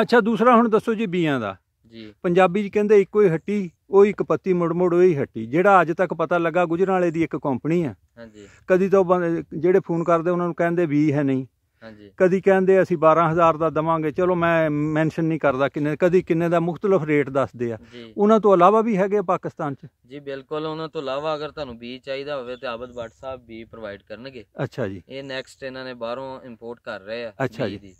ਅੱਛਾ ਦੂਸਰਾ ਹੁਣ ਦੱਸੋ ਜੀ ਬੀਆਂ ਦਾ ਜੀ ਪੰਜਾਬੀ ਜੀ ਕਹਿੰਦੇ ਇੱਕੋ ਹੀ ਹੱਟੀ ਉਹ ਇੱਕ ਪੱਤੀ ਮੁੜ ਮੁੜ ਉਹ ਹੀ ਹੱਟੀ ਜਿਹੜਾ ਅੱਜ ਤੱਕ ਪਤਾ ਲੱਗਾ ਗੁਜਰਾਂਵਾਲੇ ਦੀ ਇੱਕ ਕੰਪਨੀ ਆ ਹਾਂਜੀ ਕਦੀ ਤਾਂ ਜਿਹੜੇ ਫੋਨ ਕਰਦੇ ਉਹਨਾਂ ਨੂੰ ਕਹਿੰਦੇ ਵੀ ਹੈ ਨਹੀਂ ਹਾਂਜੀ ਕਦੀ ਕਹਿੰਦੇ ਅਸੀਂ 12000 ਦਾ ਦਵਾਂਗੇ ਚਲੋ ਮੈਂ ਮੈਂਸ਼ਨ ਨਹੀਂ ਕਰਦਾ ਕਿੰਨੇ ਕਦੀ ਕਿੰਨੇ ਦਾ ਮੁxtਲਫ ਰੇਟ ਦੱਸਦੇ ਆ ਉਹਨਾਂ ਤੋਂ ਇਲਾਵਾ ਵੀ ਹੈਗੇ ਪਾਕਿਸਤਾਨ 'ਚ ਜੀ ਬਿਲਕੁਲ ਉਹਨਾਂ ਤੋਂ ਇਲਾਵਾ ਅਗਰ ਤੁਹਾਨੂੰ ਬੀ ਚਾਹੀਦਾ ਹੋਵੇ ਤੇ ਆਬਦ ਵਟਸਾਪ ਵੀ ਪ੍ਰੋਵਾਈਡ ਕਰਨਗੇ ਅੱਛਾ ਜੀ ਇਹ ਨੈਕਸਟ ਇਹਨਾਂ ਨੇ ਬਾਹਰੋਂ ਇੰਪੋਰਟ ਕਰ ਰਹੇ ਆ ਅੱਛਾ ਜੀ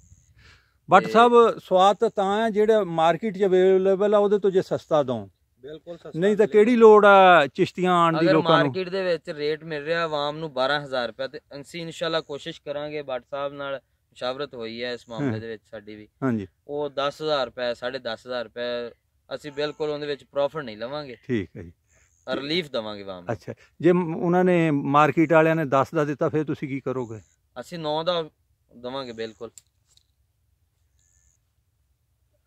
ਬਟ ਸਭ ਸਵਾਦ ਤਾਂ ਹੈ ਜਿਹੜਾ ਮਾਰਕੀਟ 'ਚ ਅਵੇਲੇਬਲ ਆ ਉਹਦੇ ਤੋਂ ਜੇ ਸਸਤਾ ਦੋ ਬਿਲਕੁਲ ਸਸਤਾ ਨਹੀਂ ਤਾਂ ਕਿਹੜੀ ਲੋੜ ਆ ਚਿਸ਼ਤੀਆਂ ਆਣ ਦੀ ਲੋਕਾਂ ਨੂੰ ਮਾਰਕੀਟ ਦੇ ਵਿੱਚ ਰੇਟ ਮਿਲ ਰਿਹਾ ਆਵਾਮ ਨੂੰ 12000 ਰੁਪਏ ਤੇ ਅਸੀਂ ਇਨਸ਼ਾਅੱਲਾ ਕੋਸ਼ਿਸ਼ ਕਰਾਂਗੇ ਬਟ ਸਾਹਿਬ ਨਾਲ ਮੁਸ਼ਾਵਰਤ ਹੋਈ ਹੈ ਇਸ ਮਾਮਲੇ ਦੇ ਵਿੱਚ ਸਾਡੀ ਵੀ ਹਾਂਜੀ ਉਹ 10000 ਰੁਪਏ 10500 ਰੁਪਏ ਅਸੀਂ ਬਿਲਕੁਲ ਉਹਦੇ ਵਿੱਚ ਪ੍ਰੋਫਿਟ ਨਹੀਂ ਲਵਾਂਗੇ ਠੀਕ ਹੈ ਜੀ ਰਿਲੀਫ ਦਵਾਂਗੇ ਆਵਾਮ ਅੱਛਾ ਜੇ ਉਹਨਾਂ ਨੇ ਮਾਰਕੀਟ ਵਾਲਿਆਂ ਨੇ 10 ਦਾ ਦਿੱਤਾ ਫਿਰ ਤੁਸੀਂ ਕੀ ਕਰੋਗੇ ਅਸੀਂ 9 ਦਾ ਦਵਾਂਗੇ ਬਿਲਕੁਲ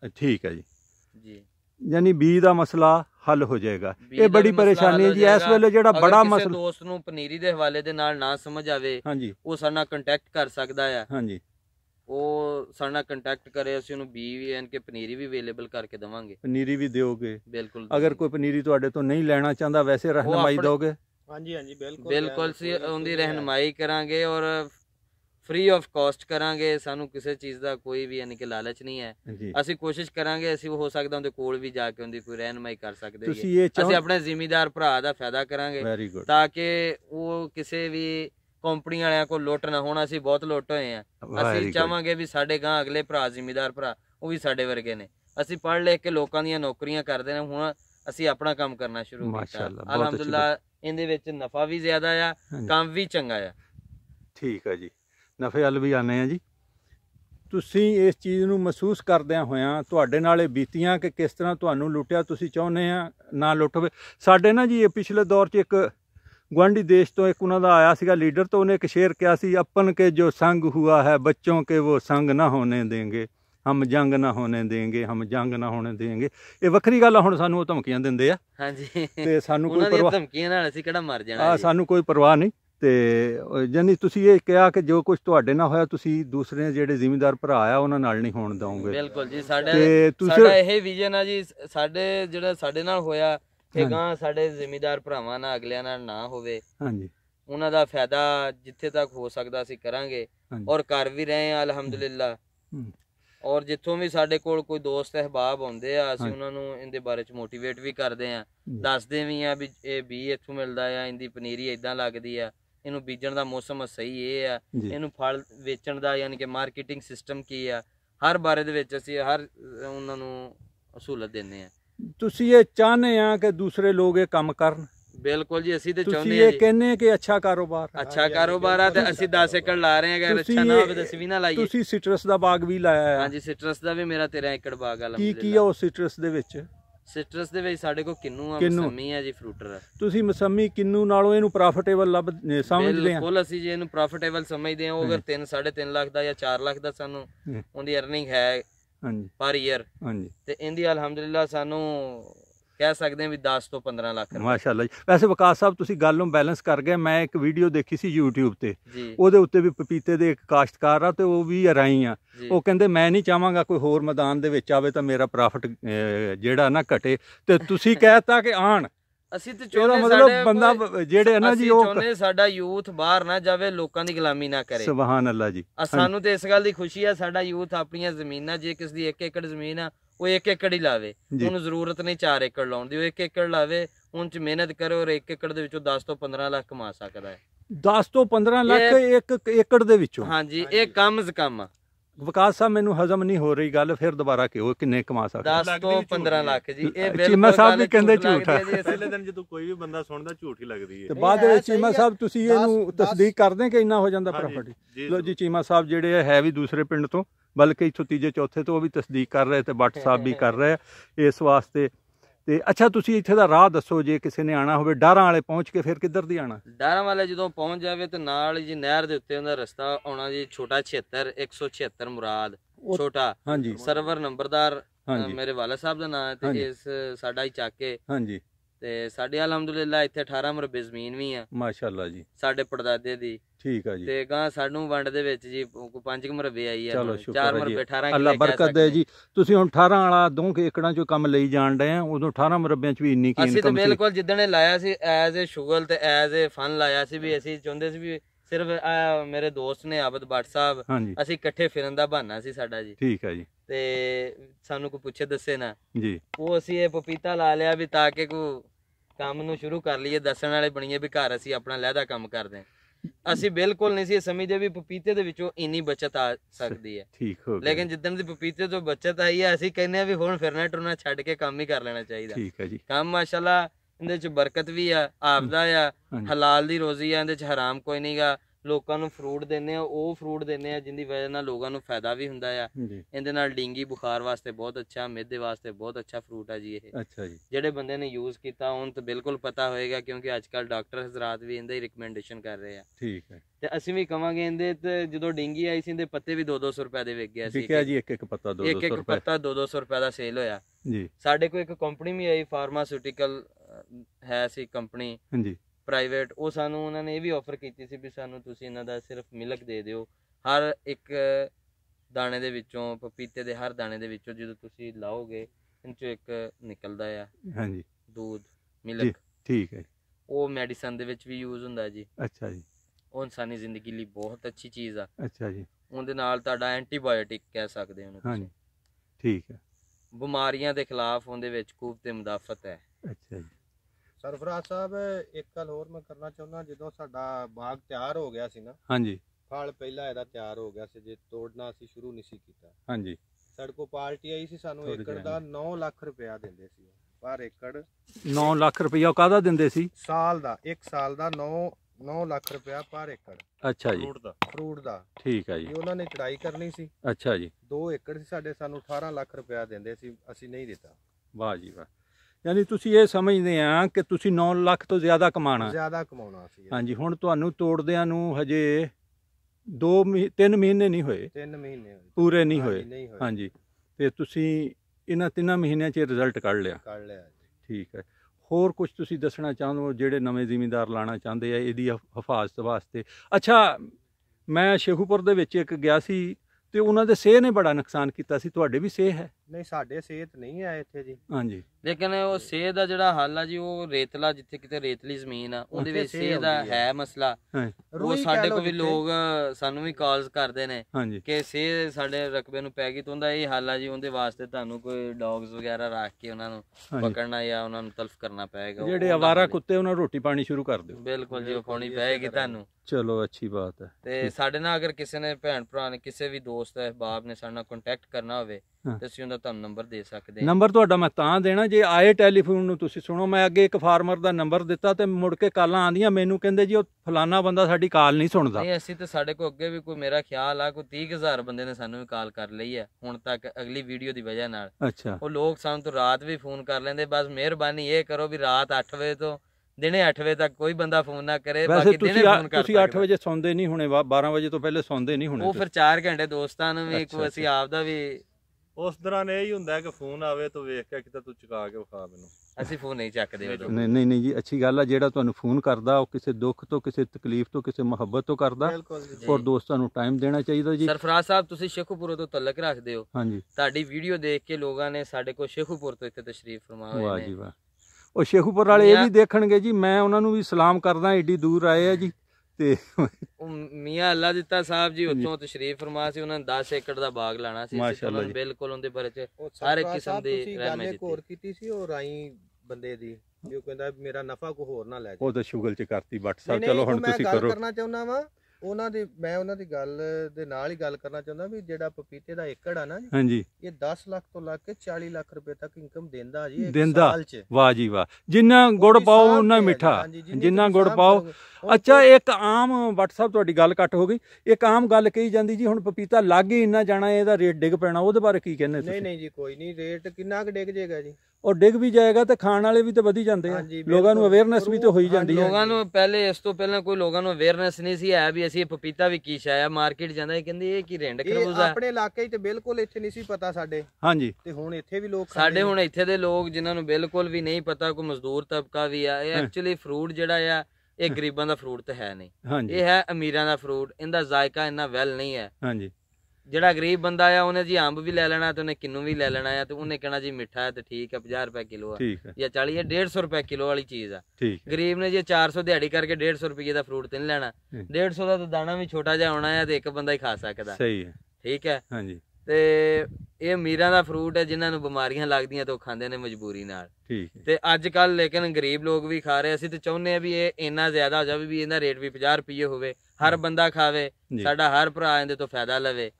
ਠੀਕ ਹੈ ਜੀ ਜੀ ਯਾਨੀ ਬੀ ਦਾ ਮਸਲਾ ਹੱਲ ਹੋ ਜਾਏਗਾ ਇਹ ਬੜੀ ਪਰੇਸ਼ਾਨੀ ਹੈ ਜੀ ਇਸ ਵੇਲੇ ਜਿਹੜਾ ਬੜਾ ਮਸਲਾ ਦੋਸਤ ਨੂੰ ਪਨੀਰੀ ਦੇ ਹਵਾਲੇ ਦੇ ਨਾਲ ਨਾ ਸਮਝ ਆਵੇ ਹਾਂਜੀ ਉਹ ਸਾਡੇ ਨਾਲ ਕੰਟੈਕਟ ਕਰ ਸਕਦਾ ਹੈ ਹਾਂਜੀ ਉਹ ਸਾਡੇ ਨਾਲ ਕੰਟੈਕਟ ਕਰੇ ਅਸੀਂ ਉਹਨੂੰ ਬੀ ਵੀ ਐਨ ਕੇ ਪਨੀਰੀ ਵੀ ਅਵੇਲੇਬਲ ਕਰਕੇ ਦਵਾਂਗੇ ਪਨੀਰੀ ਵੀ ਦਿਓਗੇ ਬਿਲਕੁਲ ਅਗਰ ਕੋਈ ਪਨੀਰੀ ਤੁਹਾਡੇ ਤੋਂ ਨਹੀਂ ਲੈਣਾ ਚਾਹੁੰਦਾ ਵੈਸੇ ਰਹਿਨਮਾਈ ਦੋਗੇ ਹਾਂਜੀ ਹਾਂਜੀ ਬਿਲਕੁਲ ਬਿਲਕੁਲ ਸੀ ਉਹਦੀ ਰਹਿਨਮਾਈ ਕਰਾਂਗੇ ਔਰ ਫ੍ਰੀ ਆਫ ਕਾਸਟ ਕਰਾਂਗੇ ਸਾਨੂੰ ਕਿਸੇ ਚੀਜ਼ ਦਾ ਕੋਈ ਵੀ ਯਾਨੀ ਕਿ ਲਾਲਚ ਨਹੀਂ ਹੈ ਅਸੀਂ ਕੋਸ਼ਿਸ਼ ਕਰਾਂਗੇ ਅਸੀਂ ਹੋ ਸਕਦਾ ਉਹਦੇ ਕੋਲ ਵੀ ਜਾ ਕੇ ਉਹਦੀ ਕੋਈ ਰਹਿਨਮਾਈ ਕਰ ਸਕਦੇ ਹਾਂ ਅਸੀਂ ਆਪਣੇ ਜ਼ਿਮੀਦਾਰ ਭਰਾ ਦਾ ਫਾਇਦਾ ਕਰਾਂਗੇ ਤਾਂ ਕਿ ਉਹ ਕਿਸੇ ਵੀ ਕੰਪਨੀ ਵਾਲਿਆਂ ਕੋਲ ਲੁੱਟ ਨਾ ਹੋਣਾ ਅਸੀਂ ਬਹੁਤ ਲੁੱਟ ਹੋਏ ਆ ਅਸੀਂ ਚਾਹਾਂਗੇ ਵੀ ਸਾਡੇ ਗਾਂ ਅਗਲੇ ਭਰਾ ਜ਼ਿਮੀਦਾਰ ਭਰਾ ਉਹ ਵੀ ਸਾਡੇ ਵਰਗੇ ਨੇ ਅਸੀਂ ਪੜ੍ਹ ਲਿਖ ਕੇ ਲੋਕਾਂ ਦੀਆਂ ਨੌਕਰੀਆਂ ਕਰਦੇ ਨੇ ਹੁਣ ਅਸੀਂ ਆਪਣਾ ਕੰਮ ਕਰਨਾ ਸ਼ੁਰੂ ਕੀਤਾ ਅਲਹਮਦੁਲਿਲਾ ਇਹਦੇ ਵਿੱਚ ਨਫਾ ਵੀ ਜ਼ਿਆਦਾ ਆ ਕੰਮ ਵੀ ਚੰਗਾ ਆ ਠੀਕ ਆ ਜੀ ਨਫੇ ਵੱਲ ਵੀ ਆਨੇ ਆ ਜੀ ਤੁਸੀਂ ਇਸ ਚੀਜ਼ ਨੂੰ ਮਹਿਸੂਸ ਕਰਦਿਆਂ ਹੋਇਆਂ ਤੁਹਾਡੇ ਨਾਲ ਇਹ ਬੀਤੀਆਂ ਕਿ ਕਿਸ ਤਰ੍ਹਾਂ ਤੁਹਾਨੂੰ ਲੁੱਟਿਆ ਤੁਸੀਂ ਚਾਹੁੰਦੇ ਆ ਨਾ ਲੁੱਟ ਹੋਵੇ ਸਾਡੇ ਨਾ ਜੀ ਇਹ ਪਿਛਲੇ ਦੌਰ 'ਚ ਇੱਕ ਗਵਾਂਢੀ ਦੇਸ਼ ਤੋਂ ਇੱਕ ਉਹਨਾਂ ਦਾ ਆਇਆ ਸੀਗਾ ਲੀਡਰ ਤੋਂ ਉਹਨੇ ਇੱਕ ਸ਼ੇਰ ਕਿਹਾ ਸੀ ਆਪਨ ਕੇ ਜੋ ਸੰਗ ਹੁਆ ਹੈ ਬੱਚੋਂ ਕੇ ਉਹ ਸੰਗ ਨਾ ਹੋਣੇ ਦੇਂਗੇ ਹਮ ਜੰਗ ਨਾ ਹੋਣੇ ਦੇਂਗੇ ਹਮ ਜੰਗ ਨਾ ਹੋਣੇ ਦੇਂਗੇ ਇਹ ਵੱਖਰੀ ਗੱਲ ਹੁਣ ਸਾਨੂੰ ਉਹ ਧਮਕੀਆਂ ਦਿੰਦੇ ਆ ਹਾਂਜੀ ਤੇ ਸਾਨੂੰ ਕੋਈ ਪਰਵਾਹ ਧਮਕੀਆਂ ਨਾਲ ਅਸੀਂ ਕਿਹੜਾ ਮਰ ਜਾਣਾ ਆ ਸਾਨੂੰ ਕੋਈ ਪਰਵਾਹ ਨਹੀਂ ਤੇ ਜਾਨੀ ਤੁਸੀਂ ਇਹ ਕਿਹਾ ਕਿ ਜੋ ਕੁਝ ਤੁਹਾਡੇ ਨਾਲ ਹੋਇਆ ਤੁਸੀਂ ਦੂਸਰੇ ਜਿਹੜੇ ਜ਼ਿਮੀਂਦਾਰ ਭਰਾ ਆ ਉਹਨਾਂ ਨਾਲ ਨਹੀਂ ਹੋਣ ਦਵੋਗੇ ਬਿਲਕੁਲ ਜੀ ਸਾਡਾ ਸਾਡਾ ਇਹ ਵਿਜਨ ਆ ਜੀ ਸਾਡੇ ਜਿਹੜਾ ਸਾਡੇ ਨਾਲ ਹੋਇਆ ਕਿ ਗਾਂ ਸਾਡੇ ਜ਼ਿਮੀਂਦਾਰ ਭਰਾਵਾਂ ਨਾਲ ਅਗਲਿਆਂ ਨਾਲ ਨਾ ਹੋਵੇ ਹਾਂਜੀ ਉਹਨਾਂ ਦਾ ਫਾਇਦਾ ਜਿੱਥੇ ਤੱਕ ਹੋ ਸਕਦਾ ਅਸੀਂ ਕਰਾਂਗੇ ਔਰ ਕਰ ਵੀ ਰਹੇ ਆ ਅਲਹਮਦੁਲਿਲਾ ਔਰ ਜਿੱਥੋਂ ਵੀ ਸਾਡੇ ਕੋਲ ਕੋਈ ਦੋਸਤ ਅਹਿਬਾਬ ਆਉਂਦੇ ਆ ਅਸੀਂ ਉਹਨਾਂ ਨੂੰ ਇਹਦੇ ਬਾਰੇ ਚ ਮੋਟੀਵੇਟ ਵੀ ਕਰਦੇ ਆ ਦੱਸਦੇ ਵੀ ਆ ਵੀ ਇਹ ਵੀ ਇੱਥੋਂ ਮਿਲਦਾ ਆ ਇਹਦੀ ਪਨੀਰੀ ਇਦਾਂ ਲੱਗਦੀ ਆ ਇਹਨੂੰ ਬੀਜਣ ਦਾ ਮੌਸਮ ਸਹੀ ਇਹ ਆ ਇਹਨੂੰ ਫਲ ਵੇਚਣ ਦਾ ਯਾਨੀ ਕਿ ਮਾਰਕੀਟਿੰਗ ਸਿਸਟਮ ਕੀ ਆ ਹਰ ਬਾਰੇ ਦੇ ਵਿੱਚ ਅਸੀਂ ਹਰ ਉਹਨਾਂ ਨੂੰ ਸਹੂਲਤ ਦਿੰਨੇ ਆ ਤੁਸੀਂ ਇਹ ਚਾਹਨੇ ਆ ਕਿ ਦੂਸਰੇ ਲੋਕ ਇਹ ਕੰਮ ਕਰਨ ਬਿਲਕੁਲ ਜੀ ਅਸੀਂ ਤੇ ਚਾਹੁੰਦੇ ਆ ਤੁਸੀਂ ਇਹ ਕਹਿੰਦੇ ਕਿ ਅੱਛਾ ਕਾਰੋਬਾਰ ਅੱਛਾ ਕਾਰੋਬਾਰ ਆ ਤੇ ਅਸੀਂ 10 ਏਕੜ ਲਾ ਰਹੇ ਆ ਅਗਰ ਅੱਛਾ ਨਾ ਹੋਵੇ ਤਾਂ ਅਸੀਂ ਵੀ ਨਾ ਲਾਈਏ ਤੁਸੀਂ ਸਿਟਰਸ ਦਾ ਬਾਗ ਵੀ ਲਾਇਆ ਹੈ ਹਾਂਜੀ ਸਿਟਰਸ ਦਾ ਵੀ ਮੇਰਾ 13 ਏਕੜ ਬਾਗ ਆ ਕੀ ਕੀ ਆ ਉਹ ਸਿਟਰਸ ਦੇ ਵਿੱਚ ਸਿਟਰਸ ਦੇ ਵਿੱਚ ਸਾਡੇ ਕੋਲ ਕਿੰਨੂ ਆ ਮਸੰਮੀ ਆ ਜੀ ਫਰੂਟਰ ਤੁਸੀਂ ਮਸੰਮੀ ਕਿੰਨੂ ਨਾਲੋਂ ਇਹਨੂੰ ਪ੍ਰੋਫਿਟੇਬਲ ਲੱਭ ਸਮਝਦੇ ਆ ਬਿਲਕੁਲ ਅਸੀਂ ਜੇ ਇਹਨੂੰ ਪ੍ਰੋਫਿਟੇਬਲ ਸਮਝਦੇ ਆ ਉਹ ਅਗਰ 3 3.5 ਲੱਖ ਦਾ ਜਾਂ 4 ਲੱਖ ਦਾ ਸਾਨੂੰ ਉਹਦੀ ਅਰਨਿੰਗ ਹੈ ਹਾਂਜੀ ਪਰ ਈਅਰ ਹਾਂਜੀ ਤੇ ਇਹਦੀ ਅਲਹਮਦੁਲਿਲਾ ਸਾਨੂੰ ਕਹਿ ਸਕਦੇ ਹਾਂ ਵੀ 10 ਤੋਂ 15 ਲੱਖ ਮਾਸ਼ਾਅੱਲਾ ਜੀ ਵੈਸੇ ਵਕਾਸ ਸਾਹਿਬ ਤੁਸੀਂ ਗੱਲ ਨੂੰ ਬੈਲੈਂਸ ਕਰ ਗਏ ਮੈਂ ਇੱਕ ਵੀਡੀਓ ਦੇਖੀ ਸੀ YouTube ਤੇ ਉਹਦੇ ਉੱਤੇ ਵੀ ਪਪੀਤੇ ਦੇ ਇੱਕ ਕਾਸ਼ਤਕਾਰ ਆ ਤੇ ਉਹ ਵੀ ਅਰਾਈ ਆ ਉਹ ਕਹਿੰਦੇ ਮੈਂ ਨਹੀਂ ਚਾਹਾਂਗਾ ਕੋਈ ਹੋਰ ਮੈਦਾਨ ਦੇ ਵਿੱਚ ਆਵੇ ਤਾਂ ਮੇਰਾ ਪ੍ਰੋਫਿਟ ਜਿਹੜਾ ਨਾ ਘਟੇ ਤੇ ਤੁਸੀਂ ਕਹਿਤਾ ਕਿ ਆਣ ਅਸੀਂ ਤੇ ਚਾਹੁੰਦੇ ਮਤਲਬ ਬੰਦਾ ਜਿਹੜੇ ਹਨ ਜੀ ਉਹ ਚਾਹੁੰਦੇ ਸਾਡਾ ਯੂਥ ਬਾਹਰ ਨਾ ਜਾਵੇ ਲੋਕਾਂ ਦੀ ਗੁਲਾਮੀ ਨਾ ਕਰੇ ਸੁਭਾਨ ਅੱਲਾ ਜੀ ਸਾਨੂੰ ਤੇ ਇਸ ਗੱਲ ਦੀ ਖੁਸ਼ੀ ਆ ਸਾਡਾ ਯੂਥ ਆਪਣੀਆਂ ਜ਼ਮੀਨਾਂ ਜੇ ਕਿਸ ਦੀ 1 ਏਕੜ ਜ਼ਮੀਨ ਆ ਉਹ 1 ਏਕੜ ਹੀ ਲਾਵੇ ਉਹਨੂੰ ਜ਼ਰੂਰਤ ਨਹੀਂ 4 ਏਕੜ ਲਾਉਣ ਦੀ ਉਹ 1 ਏਕੜ ਲਾਵੇ ਉਹਨਾਂ ਚ ਮਿਹਨਤ ਕਰੇ ਔਰ 1 ਏਕੜ ਦੇ ਵਿੱਚੋਂ 10 ਤੋਂ 15 ਲੱਖ ਕਮਾ ਸਕਦਾ ਹੈ 10 ਤੋਂ 15 ਲੱਖ ਇੱਕ ਏਕੜ ਦੇ ਵਿੱਚੋਂ ਹਾਂਜੀ ਇਹ ਕੰਮ ਜ਼ਕਮ ਆ ਵਿਕਾਸ ਸਾਹਿਬ ਮੈਨੂੰ ਹਜ਼ਮ ਨਹੀਂ ਹੋ ਰਹੀ ਗੱਲ ਫਿਰ ਦੁਬਾਰਾ ਕਿਉਂ ਕਿੰਨੇ ਕਮਾ ਸਕਦੇ 10 ਤੋਂ 15 ਲੱਖ ਜੀ ਇਹ ਚੀਮਾ ਸਾਹਿਬ ਵੀ ਕਹਿੰਦੇ ਝੂਠ ਆ ਪਹਿਲੇ ਦਿਨ ਜਦੋਂ ਕੋਈ ਵੀ ਬੰਦਾ ਸੁਣਦਾ ਝੂਠ ਹੀ ਲੱਗਦੀ ਹੈ ਤੇ ਬਾਅਦ ਵਿੱਚ ਚੀਮਾ ਸਾਹਿਬ ਤੁਸੀਂ ਇਹਨੂੰ ਤਸਦੀਕ ਕਰਦੇ ਕਿ ਇੰਨਾ ਹੋ ਜਾਂਦਾ ਪ੍ਰਾਪਰਟੀ ਲੋ ਜੀ ਚੀਮਾ ਸਾਹਿਬ ਜਿਹੜੇ ਹੈ ਵੀ ਦੂਸਰੇ ਪਿੰਡ ਤੋਂ ਬਲਕਿ ਇਥੋਂ ਤੀਜੇ ਚੌਥੇ ਤੋਂ ਉਹ ਵੀ ਤਸਦੀਕ ਕਰ ਰਹੇ ਤੇ ਬੱਟ ਸਾਹਿਬ ਵੀ ਕਰ ਰਹੇ ਇਸ ਵਾਸਤੇ ਤੇ ਅੱਛਾ ਤੁਸੀਂ ਇੱਥੇ ਦਾ ਰਾਹ ਦੱਸੋ ਜੇ ਕਿਸੇ ਨੇ ਆਣਾ ਹੋਵੇ ਡਾਰਾਂ ਵਾਲੇ ਪਹੁੰਚ ਕੇ ਫਿਰ ਕਿੱਧਰ ਦੀ ਆਣਾ ਡਾਰਾਂ ਵਾਲੇ ਜਦੋਂ ਪਹੁੰਚ ਜਾਵੇ ਤੇ ਨਾਲ ਜੀ ਨਹਿਰ ਦੇ ਉੱਤੇ ਉਹਦਾ ਰਸਤਾ ਆਉਣਾ ਜੀ ਛੋਟਾ 76 176 ਮੁਰਾਦ ਛੋਟਾ ਹਾਂਜੀ ਸਰਵਰ ਨੰਬਰਦਾਰ ਮੇਰੇ ਵਾਲਾ ਸਾਹਿਬ ਦਾ ਨਾਮ ਹੈ ਤੇ ਇਸ ਸਾਡਾ ਹੀ ਚੱਕ ਕੇ ਹਾਂਜੀ ਤੇ ਸਾਡੇ ਅਲਹਮਦੁਲਿਲਾ ਇੱਥੇ 18 ਮਰਬੇ ਜ਼ਮੀਨ ਵੀ ਆ ਮਾਸ਼ਾਅੱਲਾ ਜੀ ਸਾਡੇ ਪੜਦਾਦੇ ਦੀ ਠੀਕ ਆ ਜੀ ਤੇ ਗਾਂ ਸਾਨੂੰ ਵੰਡ ਦੇ ਵਿੱਚ ਜੀ ਪੰਜ ਕੁ ਮਰਬੇ ਆਈ ਆ ਚਲੋ ਚਾਰ ਮਰਬੇ 18 ਅੱਲਾ ਬਰਕਤ ਦੇ ਜੀ ਤੁਸੀਂ ਹੁਣ 18 ਵਾਲਾ ਦੋਂ ਕੇ ਏਕੜਾਂ ਚੋਂ ਕੰਮ ਲਈ ਜਾਣ ਰਹੇ ਆ ਉਦੋਂ 18 ਮਰਬਿਆਂ ਚ ਵੀ ਇੰਨੀ ਕੀ ਇਨਕਮ ਸੀ ਅਸੀਂ ਤਾਂ ਬਿਲਕੁਲ ਜਿੱਦਣ ਲਾਇਆ ਸੀ ਐਜ਼ ਅ ਸ਼ੁਗਲ ਤੇ ਐਜ਼ ਅ ਫਨ ਲਾਇਆ ਸੀ ਵੀ ਅਸੀਂ ਚਾਹੁੰਦੇ ਸੀ ਵੀ ਸਿਰਫ ਮੇਰੇ ਦੋਸਤ ਨੇ ਆਬਦ ਬਾਟ ਸਾਹਿਬ ਅਸੀਂ ਇਕੱਠੇ ਫਿਰਨ ਦਾ ਬਹਾਨਾ ਸੀ ਸਾਡਾ ਜੀ ਠੀਕ ਆ ਜੀ ਤੇ ਸਾਨੂੰ ਕੋ ਪੁੱਛੇ ਦੱਸੇ ਨਾ ਜੀ ਉਹ ਅਸੀਂ ਇਹ ਪਪੀਤਾ ਲਾ ਲਿਆ ਵੀ ਤਾਂ ਕਿ ਕੋ ਕੰਮ ਨੂੰ ਸ਼ੁਰੂ ਕਰ ਲਈਏ ਦੱਸਣ ਵਾਲੇ ਬਣੀਏ ਵੀ ਘਰ ਅਸੀਂ ਆਪਣਾ ਲਹਿਦਾ ਕੰਮ ਕਰਦੇ ਅਸੀਂ ਬਿਲਕੁਲ ਨਹੀਂ ਸੀ ਸਮਝਦੇ ਵੀ ਪਪੀਤੇ ਦੇ ਵਿੱਚੋਂ ਇੰਨੀ ਬਚਤ ਆ ਸਕਦੀ ਹੈ ਠੀਕ ਹੋ ਗਿਆ ਲੇਕਿਨ ਜਿੱਦਣ ਦੀ ਪਪੀਤੇ ਤੋਂ ਬਚਤ ਆਈ ਹੈ ਅਸੀਂ ਕਹਿੰਦੇ ਆ ਵੀ ਹੁਣ ਫਿਰਨਾ ਟੁਰਨਾ ਛੱਡ ਕੇ ਕੰਮ ਹੀ ਕਰ ਲੈਣਾ ਚਾਹੀਦਾ ਠੀਕ ਹੈ ਜੀ ਕੰਮ ਮਾਸ਼ਾਅੱਲਾ ਇਹਦੇ ਚ ਬਰਕਤ ਵੀ ਆ ਆਪਦਾ ਆ ਹਲਾਲ ਦੀ ਰੋਜ਼ੀ ਆ ਇਹਦੇ ਚ ਹਰਾਮ ਕੋਈ ਨਹੀਂਗਾ ਲੋਕਾਂ ਨੂੰ ਫਰੂਟ ਦਿੰਨੇ ਆ ਉਹ ਫਰੂਟ ਦਿੰਨੇ ਆ ਜਿੰਦੀ ਵਜ੍ਹਾ ਨਾਲ ਲੋਕਾਂ ਨੂੰ ਫਾਇਦਾ ਵੀ ਹੁੰਦਾ ਆ ਇਹਦੇ ਨਾਲ ਡਿੰਗੀ ਬੁਖਾਰ ਵਾਸਤੇ ਬਹੁਤ ਅੱਛਾ ਮਿਹਦੇ ਵਾਸਤੇ ਬਹੁਤ ਅੱਛਾ ਫਰੂਟ ਆ ਜੀ ਇਹ ਅੱਛਾ ਜੀ ਜਿਹੜੇ ਬੰਦੇ ਨੇ ਯੂਜ਼ ਕੀਤਾ ਉਹਨਾਂ ਤਾਂ ਬਿਲਕੁਲ ਪਤਾ ਹੋਏਗਾ ਕਿਉਂਕਿ ਅੱਜ ਕੱਲ ਡਾਕਟਰ ਹਜ਼ਰਤ ਵੀ ਇਹਦਾ ਹੀ ਰეკਮੈਂਡੇਸ਼ਨ ਕਰ ਰਹੇ ਆ ਠੀਕ ਹੈ ਤੇ ਅਸੀਂ ਵੀ ਕਵਾਂਗੇ ਇਹਦੇ ਤੇ ਜਦੋਂ ਡਿੰਗੀ ਆਈ ਸੀ ਇਹਦੇ ਪੱਤੇ ਵੀ 2-200 ਰੁਪਏ ਦੇ ਵਿਕ ਗਿਆ ਸੀ ਠੀਕ ਹੈ ਜੀ ਇੱਕ ਇੱਕ ਪੱਤਾ 200 ਰੁਪਏ ਇੱਕ ਇੱਕ ਪੱਤਾ 2-200 ਰੁਪਏ ਦਾ ਸੇਲ ਹੋਇਆ ਜੀ ਸਾਡੇ ਕੋਲ ਇੱਕ ਕੰਪਨੀ ਵੀ ਆਈ ਫਾਰਮਾਸਿਊਟੀਕਲ ਹੈ ਸੀ ਕੰਪਨੀ ਜੀ ਪ੍ਰਾਈਵੇਟ ਉਹ ਸਾਨੂੰ ਉਹਨਾਂ ਨੇ ਇਹ ਵੀ ਆਫਰ ਕੀਤੀ ਸੀ ਵੀ ਸਾਨੂੰ ਤੁਸੀਂ ਇਹਨਾਂ ਦਾ ਸਿਰਫ ਮਿਲਕ ਦੇ ਦਿਓ ਹਰ ਇੱਕ ਦਾਣੇ ਦੇ ਵਿੱਚੋਂ ਪਪੀਤੇ ਦੇ ਹਰ ਦਾਣੇ ਦੇ ਵਿੱਚੋਂ ਜਦੋਂ ਤੁਸੀਂ ਲਾਓਗੇ ਚੋਂ ਇੱਕ ਨਿਕਲਦਾ ਆ ਹਾਂਜੀ ਦੁੱਧ ਮਿਲਕ ਠੀਕ ਹੈ ਉਹ ਮੈਡੀਸਨ ਦੇ ਵਿੱਚ ਵੀ ਯੂਜ਼ ਹੁੰਦਾ ਜੀ ਅੱਛਾ ਜੀ ਉਹ ਇਨਸਾਨੀ ਜ਼ਿੰਦਗੀ ਲਈ ਬਹੁਤ ਅੱਛੀ ਚੀਜ਼ ਆ ਅੱਛਾ ਜੀ ਉਹਦੇ ਨਾਲ ਤੁਹਾਡਾ ਐਂਟੀਬਾਇਓਟਿਕ ਕਹਿ ਸਕਦੇ ਹੋ ਤੁਸੀਂ ਹਾਂਜੀ ਠੀਕ ਹੈ ਬਿਮਾਰੀਆਂ ਦੇ ਖਿਲਾਫ ਉਹਦੇ ਵਿੱਚ ਖੂਬ ਤੇ ਮੁਦਾਫਤ ਹੈ ਅੱਛਾ ਜੀ ਸਰਫਰਾਜ਼ ਸਾਹਿਬ ਇੱਕ ਗੱਲ ਹੋਰ ਮੈਂ ਕਰਨਾ ਚਾਹੁੰਦਾ ਜਦੋਂ ਸਾਡਾ ਬਾਗ ਤਿਆਰ ਹੋ ਗਿਆ ਸੀ ਨਾ ਹਾਂਜੀ ਫਲ ਪਹਿਲਾਂ ਇਹਦਾ ਤਿਆਰ ਹੋ ਗਿਆ ਸੀ ਜੇ ਤੋੜਨਾ ਅਸੀਂ ਸ਼ੁਰੂ ਨਹੀਂ ਸੀ ਕੀਤਾ ਹਾਂਜੀ ਸਾਡੇ ਕੋ ਪਾਰਟੀ ਆਈ ਸੀ ਸਾਨੂੰ ਏਕੜ ਦਾ 9 ਲੱਖ ਰੁਪਇਆ ਦਿੰਦੇ ਸੀ ਪਰ ਏਕੜ 9 ਲੱਖ ਰੁਪਇਆ ਕਾਹਦਾ ਦਿੰਦੇ ਸੀ ਸਾਲ ਦਾ ਇੱਕ ਸਾਲ ਦਾ 9 9 ਲੱਖ ਰੁਪਇਆ ਪਰ ਏਕੜ ਅੱਛਾ ਜੀ ਫਰੂਟ ਦਾ ਫਰੂਟ ਦਾ ਠੀਕ ਹੈ ਜੀ ਉਹਨਾਂ ਨੇ ਚੜਾਈ ਕਰਨੀ ਸੀ ਅੱਛਾ ਜੀ 2 ਏਕੜ ਸੀ ਸਾਡੇ ਸਾਨੂੰ 18 ਲੱਖ ਰੁਪਇਆ ਦਿੰਦੇ ਸੀ ਅਸੀਂ ਨਹੀਂ ਦਿੱਤਾ ਵਾਹ ਜੀ ਵਾਹ ਯਾਨੀ ਤੁਸੀਂ ਇਹ ਸਮਝਦੇ ਆ ਕਿ ਤੁਸੀਂ 9 ਲੱਖ ਤੋਂ ਜ਼ਿਆਦਾ ਕਮਾਉਣਾ ਜ਼ਿਆਦਾ ਕਮਾਉਣਾ ਸੀ ਹਾਂਜੀ ਹੁਣ ਤੁਹਾਨੂੰ ਤੋੜਦਿਆਂ ਨੂੰ ਹਜੇ 2 3 ਮਹੀਨੇ ਨਹੀਂ ਹੋਏ 3 ਮਹੀਨੇ ਪੂਰੇ ਨਹੀਂ ਹੋਏ ਹਾਂਜੀ ਤੇ ਤੁਸੀਂ ਇਹਨਾਂ 3 ਮਹੀਨਿਆਂ 'ਚ ਰਿਜ਼ਲਟ ਕੱਢ ਲਿਆ ਕੱਢ ਲਿਆ ਠੀਕ ਹੈ ਹੋਰ ਕੁਝ ਤੁਸੀਂ ਦੱਸਣਾ ਚਾਹੁੰਦੇ ਹੋ ਜਿਹੜੇ ਨਵੇਂ ਜ਼ਿਮੀਂਦਾਰ ਲਾਣਾ ਚਾਹੁੰਦੇ ਆ ਇਹਦੀ ਹਫਾਜ਼ਤ ਵਾਸਤੇ ਅੱਛਾ ਮੈਂ ਸ਼ੇਖੂਪੁਰ ਦੇ ਵਿੱਚ ਇੱਕ ਗਿਆ ਸੀ ਤੇ ਉਹਨਾਂ ਦੇ ਸੇਹ ਨੇ ਬੜਾ ਨੁਕਸਾਨ ਕੀਤਾ ਸੀ ਤੁਹਾਡੇ ਵੀ ਸੇਹ ਹੈ ਨਹੀਂ ਸਾਡੇ ਸਿਹਤ ਨਹੀਂ ਆ ਇੱਥੇ ਜੀ ਹਾਂਜੀ ਲੇਕਿਨ ਉਹ ਸੇਧ ਦਾ ਜਿਹੜਾ ਹੱਲ ਆ ਜੀ ਉਹ ਰੇਤਲਾ ਜਿੱਥੇ ਕਿਤੇ ਰੇਤਲੀ ਜ਼ਮੀਨ ਆ ਉਹਦੇ ਵਿੱਚ ਸੇਧ ਦਾ ਹੈ ਮਸਲਾ ਉਹ ਸਾਡੇ ਕੋ ਕੋਲ ਵੀ ਲੋਕ ਸਾਨੂੰ ਵੀ ਕਾਲਸ ਕਰਦੇ ਨੇ ਹਾਂਜੀ ਕਿ ਸੇਧ ਸਾਡੇ ਰਕਬੇ ਨੂੰ ਪੈ ਗਈ ਤਾਂ ਉਹਦਾ ਇਹ ਹੱਲ ਆ ਜੀ ਉਹਦੇ ਵਾਸਤੇ ਤੁਹਾਨੂੰ ਕੋਈ ਡੌਗਸ ਵਗੈਰਾ ਰੱਖ ਕੇ ਉਹਨਾਂ ਨੂੰ ਪਕੜਨਾ ਜਾਂ ਉਹਨਾਂ ਨੂੰ ਤਲਫ ਕਰਨਾ ਪਏਗਾ ਜਿਹੜੇ ਆਵਾਰਾ ਕੁੱਤੇ ਉਹਨਾਂ ਰੋਟੀ ਪਾਣੀ ਸ਼ੁਰੂ ਕਰ ਦਿਓ ਬਿਲਕੁਲ ਜੀ ਉਹ ਖੋਣੀ ਪਏਗੀ ਤੁਹਾਨੂੰ ਚਲੋ ਅੱਛੀ ਬਾਤ ਹੈ ਤੇ ਸਾਡੇ ਨਾਲ ਅਗਰ ਕਿਸੇ ਨੇ ਭੈਣ ਭਰਾ ਨੇ ਕਿਸੇ ਵੀ ਦੋਸਤ ਹੈ ਬਾਪ ਨੇ ਸਾਡੇ ਨਾਲ ਕੰਟੈਕਟ ਕਰਨਾ ਹੋਵੇ ਤੇ ਅਸੀਂ ਉਹਦਾ ਤੁਹਾਨੂੰ ਨੰਬਰ ਦੇ ਸਕਦੇ ਹਾਂ ਨੰਬਰ ਤੁਹਾਡਾ ਮੈਂ ਤਾਂ ਦੇਣਾ ਜੇ ਆਏ ਟੈਲੀਫੋਨ ਨੂੰ ਤੁਸੀਂ ਸੁਣੋ ਮੈਂ ਅੱਗੇ ਇੱਕ ਫਾਰਮਰ ਦਾ ਨੰਬਰ ਦਿੱਤਾ ਤੇ ਮੁੜ ਕੇ ਕਾਲਾਂ ਆਂਦੀਆਂ ਮੈਨੂੰ ਕਹਿੰਦੇ ਜੀ ਉਹ ਫਲਾਨਾ ਬੰਦਾ ਸਾਡੀ ਕਾਲ ਨਹੀਂ ਸੁਣਦਾ ਨਹੀਂ ਅਸੀਂ ਤੇ ਸਾਡੇ ਕੋਲ ਅੱਗੇ ਵੀ ਕੋਈ ਮੇਰਾ ਖਿਆਲ ਆ ਕੋਈ 30000 ਬੰਦੇ ਨੇ ਸਾਨੂੰ ਵੀ ਕਾਲ ਕਰ ਲਈ ਹੈ ਹੁਣ ਤੱਕ ਅਗਲੀ ਵੀਡੀਓ ਦੀ ਵਜ੍ਹਾ ਨਾਲ ਅੱਛਾ ਉਹ ਲੋਕ ਸਾਨੂੰ ਤੋਂ ਰਾਤ ਵੀ ਫੋਨ ਕਰ ਲੈਂਦੇ ਬਸ ਮਿਹਰਬਾਨੀ ਇਹ ਕਰੋ ਵੀ ਰਾਤ 8 ਵਜੇ ਤੋਂ ਦਿਨੇ 8 ਵਜੇ ਤੱਕ ਕੋਈ ਬੰਦਾ ਫੋਨ ਨਾ ਕਰੇ ਬਾਕੀ ਦਿਨੇ ਫੋਨ ਕਰ ਤੁਸੀਂ 8 ਵਜੇ ਸੌਂਦੇ ਨਹੀਂ ਹੁਣੇ 12 ਵਜੇ ਤੋਂ ਪਹਿਲੇ ਸੌਂਦੇ ਨਹੀਂ ਹੁਣੇ ਉਹ ਫਿਰ 4 ਘੰਟੇ ਦੋਸਤਾਂ ਨੂੰ ਵੀ ਇੱਕ ਅਸੀਂ ਆਪ ਦਾ ਵੀ ਉਸ ਦੌਰਾਨ ਇਹ ਹੀ ਹੁੰਦਾ ਕਿ ਫੋਨ ਆਵੇ ਤੂੰ ਵੇਖ ਕੇ ਕਿਤੇ ਤੂੰ ਚੁਕਾ ਕੇ ਵਿਖਾ ਮੈਨੂੰ ਅਸੀਂ ਫੋਨ ਨਹੀਂ ਚੱਕਦੇ ਨਹੀਂ ਨਹੀਂ ਨਹੀਂ ਜੀ ਅੱਛੀ ਗੱਲ ਆ ਜਿਹੜਾ ਤੁਹਾਨੂੰ ਫੋਨ ਕਰਦਾ ਉਹ ਕਿਸੇ ਦੁੱਖ ਤੋਂ ਕਿਸੇ ਤਕਲੀਫ ਤੋਂ ਕਿਸੇ ਮੁਹੱਬਤ ਤੋਂ ਕਰਦਾ ਬਿਲਕੁਲ ਔਰ ਦੋਸਤਾਂ ਨੂੰ ਟਾਈਮ ਦੇਣਾ ਚਾਹੀਦਾ ਜੀ ਸਰਫਰਾਜ਼ ਸਾਹਿਬ ਤੁਸੀਂ ਸ਼ੇਖੂਪੁਰ ਤੋਂ ਤਲਕ ਰੱਖਦੇ ਹੋ ਹਾਂਜੀ ਤੁਹਾਡੀ ਵੀਡੀਓ ਦੇਖ ਕੇ ਲੋਕਾਂ ਨੇ ਸਾਡੇ ਕੋਲ ਸ਼ੇਖੂਪੁਰ ਤੋਂ ਇੱਥੇ ਤਸ਼ਰੀਫ ਫਰਮਾ ਵਾਹ ਜੀ ਵਾਹ ਉਹ ਸ਼ੇਖੂਪੁਰ ਵਾਲੇ ਇਹ ਵੀ ਦੇਖਣਗੇ ਜੀ ਮੈਂ ਉਹਨਾਂ ਨੂੰ ਵੀ ਸਲਾਮ ਕਰਦਾ ਏਡੀ ਦੂਰ ਆਏ ਆ ਜੀ ਤੇ ਉਹ ਮੀਆਂ ਅੱਲਾ ਦਿੱਤਾ ਸਾਹਿਬ ਜੀ ਉੱਥੋਂ ਤਸ਼ਰੀਫ ਫਰਮਾ ਸੀ ਉਹਨਾਂ ਨੇ 10 ਏਕੜ ਦਾ ਬਾਗ ਲਾਣਾ ਸੀ ਉਹਨਾਂ ਬਿਲਕੁਲ ਉਹਦੇ ਬਾਰੇ ਚ ਹਰ ਇੱਕ ਕਿਸਮ ਦੀ ਰਹਿਮਤ ਦਿੱਤੀ ਹੋਰ ਕੀਤੀ ਸੀ ਉਹ ਰਾਈ ਬੰਦੇ ਦੀ ਜੋ ਕਹਿੰਦਾ ਮੇਰਾ ਨਫਾ ਕੋ ਹੋਰ ਨਾ ਲੈ ਜਾ ਉਹ ਤਾਂ ਸ਼ੁਗਲ ਚ ਕਰਤੀ ਬੱਟ ਸਾਹਿਬ ਚਲੋ ਹੁਣ ਤੁਸੀਂ ਕਰੋ ਮੈਂ ਕਰਨਾ ਚਾਹੁੰਦਾ ਵਾਂ ਉਹਨਾਂ ਦੀ ਮੈਂ ਉਹਨਾਂ ਦੀ ਗੱਲ ਦੇ ਨਾਲ ਹੀ ਗੱਲ ਕਰਨਾ ਚਾਹੁੰਦਾ ਵੀ ਜਿਹੜਾ ਪਪੀਤੇ ਦਾ ਏਕੜ ਆ ਨਾ ਜੀ ਇਹ 10 ਲੱਖ ਤੋਂ ਲਾ ਕੇ 40 ਲੱਖ ਰੁਪਏ ਤੱਕ ਇਨਕਮ ਦਿੰਦਾ ਜੀ ਇੱਕ ਸਾਲ 'ਚ ਵਾਹ ਜੀ ਵਾਹ ਜਿੰਨਾ ਗੁੜ ਪਾਓ ਉਹਨਾਂ ਮਿੱਠਾ ਜਿੰਨਾ ਗੁੜ ਪਾਓ ਅੱਛਾ ਇੱਕ ਆਮ WhatsApp ਤੁਹਾਡੀ ਗੱਲ ਕੱਟ ਹੋ ਗਈ ਇੱਕ ਆਮ ਗੱਲ ਕਹੀ ਜਾਂਦੀ ਜੀ ਹੁਣ ਪਪੀਤਾ ਲੱਗ ਹੀ ਇੰਨਾ ਜਾਣਾ ਇਹਦਾ ਰੇਟ ਡਿੱਗ ਪੈਣਾ ਉਹਦੇ ਬਾਰੇ ਕੀ ਕਹਿੰਦੇ ਤੁਸੀਂ ਨਹੀਂ ਨਹੀਂ ਜੀ ਕੋਈ ਨਹੀਂ ਰੇਟ ਕਿੰਨਾ ਕੁ ਡਿੱਗ ਜਾਏਗਾ ਜੀ ਉਹ ਡਿੱਗ ਵੀ ਜਾਏਗਾ ਤੇ ਖਾਣ ਵਾਲੇ ਵੀ ਤੇ ਵਧੀ ਜਾਂਦੇ ਆ ਲੋਕਾਂ ਨੂੰ ਅਵੇਅਰਨੈਸ ਵੀ ਤੇ ਹੋਈ ਜਾਂਦੀ ਹੈ ਲੋਕਾਂ ਨੂੰ ਪਹਿਲੇ ਇਸ ਤੋਂ ਪਹਿਲਾਂ ਕੋਈ ਲੋਕਾਂ ਨੂੰ ਅਵੇਅਰਨੈਸ ਨਹੀਂ ਸੀ ਆ ਵੀ ਅਸੀਂ ਪਪੀਤਾ ਵੀ ਕੀ ਸ਼ਾਇਆ ਮਾਰਕੀਟ ਜਾਂਦਾ ਇਹ ਕਹਿੰਦੇ ਇਹ ਕੀ ਰੈਂਡ ਖਰਬੂਜ਼ਾ ਆਪਣੇ ਇਲਾਕੇ 'ਚ ਤੇ ਬਿਲਕੁਲ ਇੱਥੇ ਨਹੀਂ ਸੀ ਪਤਾ ਸਾਡੇ ਹਾਂਜੀ ਤੇ ਹੁਣ ਇੱਥੇ ਵੀ ਲੋਕ ਸਾਡੇ ਹੁਣ ਇੱਥੇ ਦੇ ਲੋਕ ਜਿਨ੍ਹਾਂ ਨੂੰ ਬਿਲਕੁਲ ਵੀ ਨਹੀਂ ਪਤਾ ਕੋਈ ਮਜ਼ਦੂਰ ਤਬਕਾ ਵੀ ਆ ਇਹ ਐਕਚੁਅਲੀ ਫਰੂਟ ਜਿਹੜਾ ਆ ਇਹ ਗਰੀਬਾਂ ਦਾ ਫਰੂਟ ਤਾਂ ਹੈ ਨਹੀਂ ਇਹ ਹੈ ਅਮੀਰਾਂ ਦਾ ਫਰੂਟ ਇਹਦਾ ਜ਼ਾਇਕਾ ਇੰਨਾ ਵੈਲ ਨਹੀਂ ਹੈ ਹਾਂਜੀ ਜਿਹੜਾ ਗਰੀਬ ਬੰਦਾ ਆ ਉਹਨੇ ਜੀ ਅੰਬ ਵੀ ਲੈ ਲੈਣਾ ਤੇ ਉਹਨੇ ਕਿੰਨੂ ਵੀ ਲੈ ਲੈਣਾ ਆ ਤੇ ਉਹਨੇ ਕਹਿਣਾ ਜੀ ਮਿੱਠਾ ਹੈ ਤੇ ਠੀਕ ਹੈ 50 ਰੁਪਏ ਕਿਲੋ ਆ ਜਾਂ 40 ਹੈ 150 ਰੁਪਏ ਕਿਲੋ ਵਾਲੀ ਚੀਜ਼ ਆ ਗਰੀਬ ਨੇ ਜੇ 400 ਦਿਹਾੜੀ ਕਰਕੇ 150 ਰੁਪਏ ਦਾ ਫਰੂਟ ਤੇ ਨਹੀਂ ਲੈਣਾ 150 ਦਾ ਤਾਂ ਦਾਣਾ ਵੀ ਛੋਟਾ ਜਿਹਾ ਆਉਣਾ ਆ ਤੇ ਇੱਕ ਬੰਦਾ ਹੀ ਖਾ ਸਕਦਾ ਸਹੀ ਹੈ ਠੀਕ ਹੈ ਹਾਂਜੀ ਤੇ ਇਹ ਅਮੀਰਾਂ ਦਾ ਫਰੂਟ ਹੈ ਜਿਨ੍ਹਾਂ ਨੂੰ ਬਿਮਾਰੀਆਂ ਲੱਗਦੀਆਂ ਤੇ ਉਹ ਖਾਂਦੇ ਨੇ ਮਜਬੂਰੀ ਨਾਲ ਠੀਕ ਤੇ ਅੱਜ ਕੱਲ ਲੇਕਿਨ ਗਰੀਬ ਲੋਕ ਵੀ ਖਾ ਰਹੇ ਅਸੀਂ ਤੇ ਚਾਹੁੰਦੇ ਆ ਵੀ ਇਹ ਇੰਨਾ ਜ਼ਿਆਦਾ ਹੋ ਜਾਵੇ ਵੀ ਇਹਦਾ ਰੇਟ ਵੀ 50 ਰੁਪਏ ਹੋਵੇ ਹਰ ਬੰਦਾ ਖਾਵੇ ਸਾਡਾ ਹਰ ਭਰਾ ਇਹਦੇ ਤੋਂ ਫਾਇਦਾ ਲਵੇ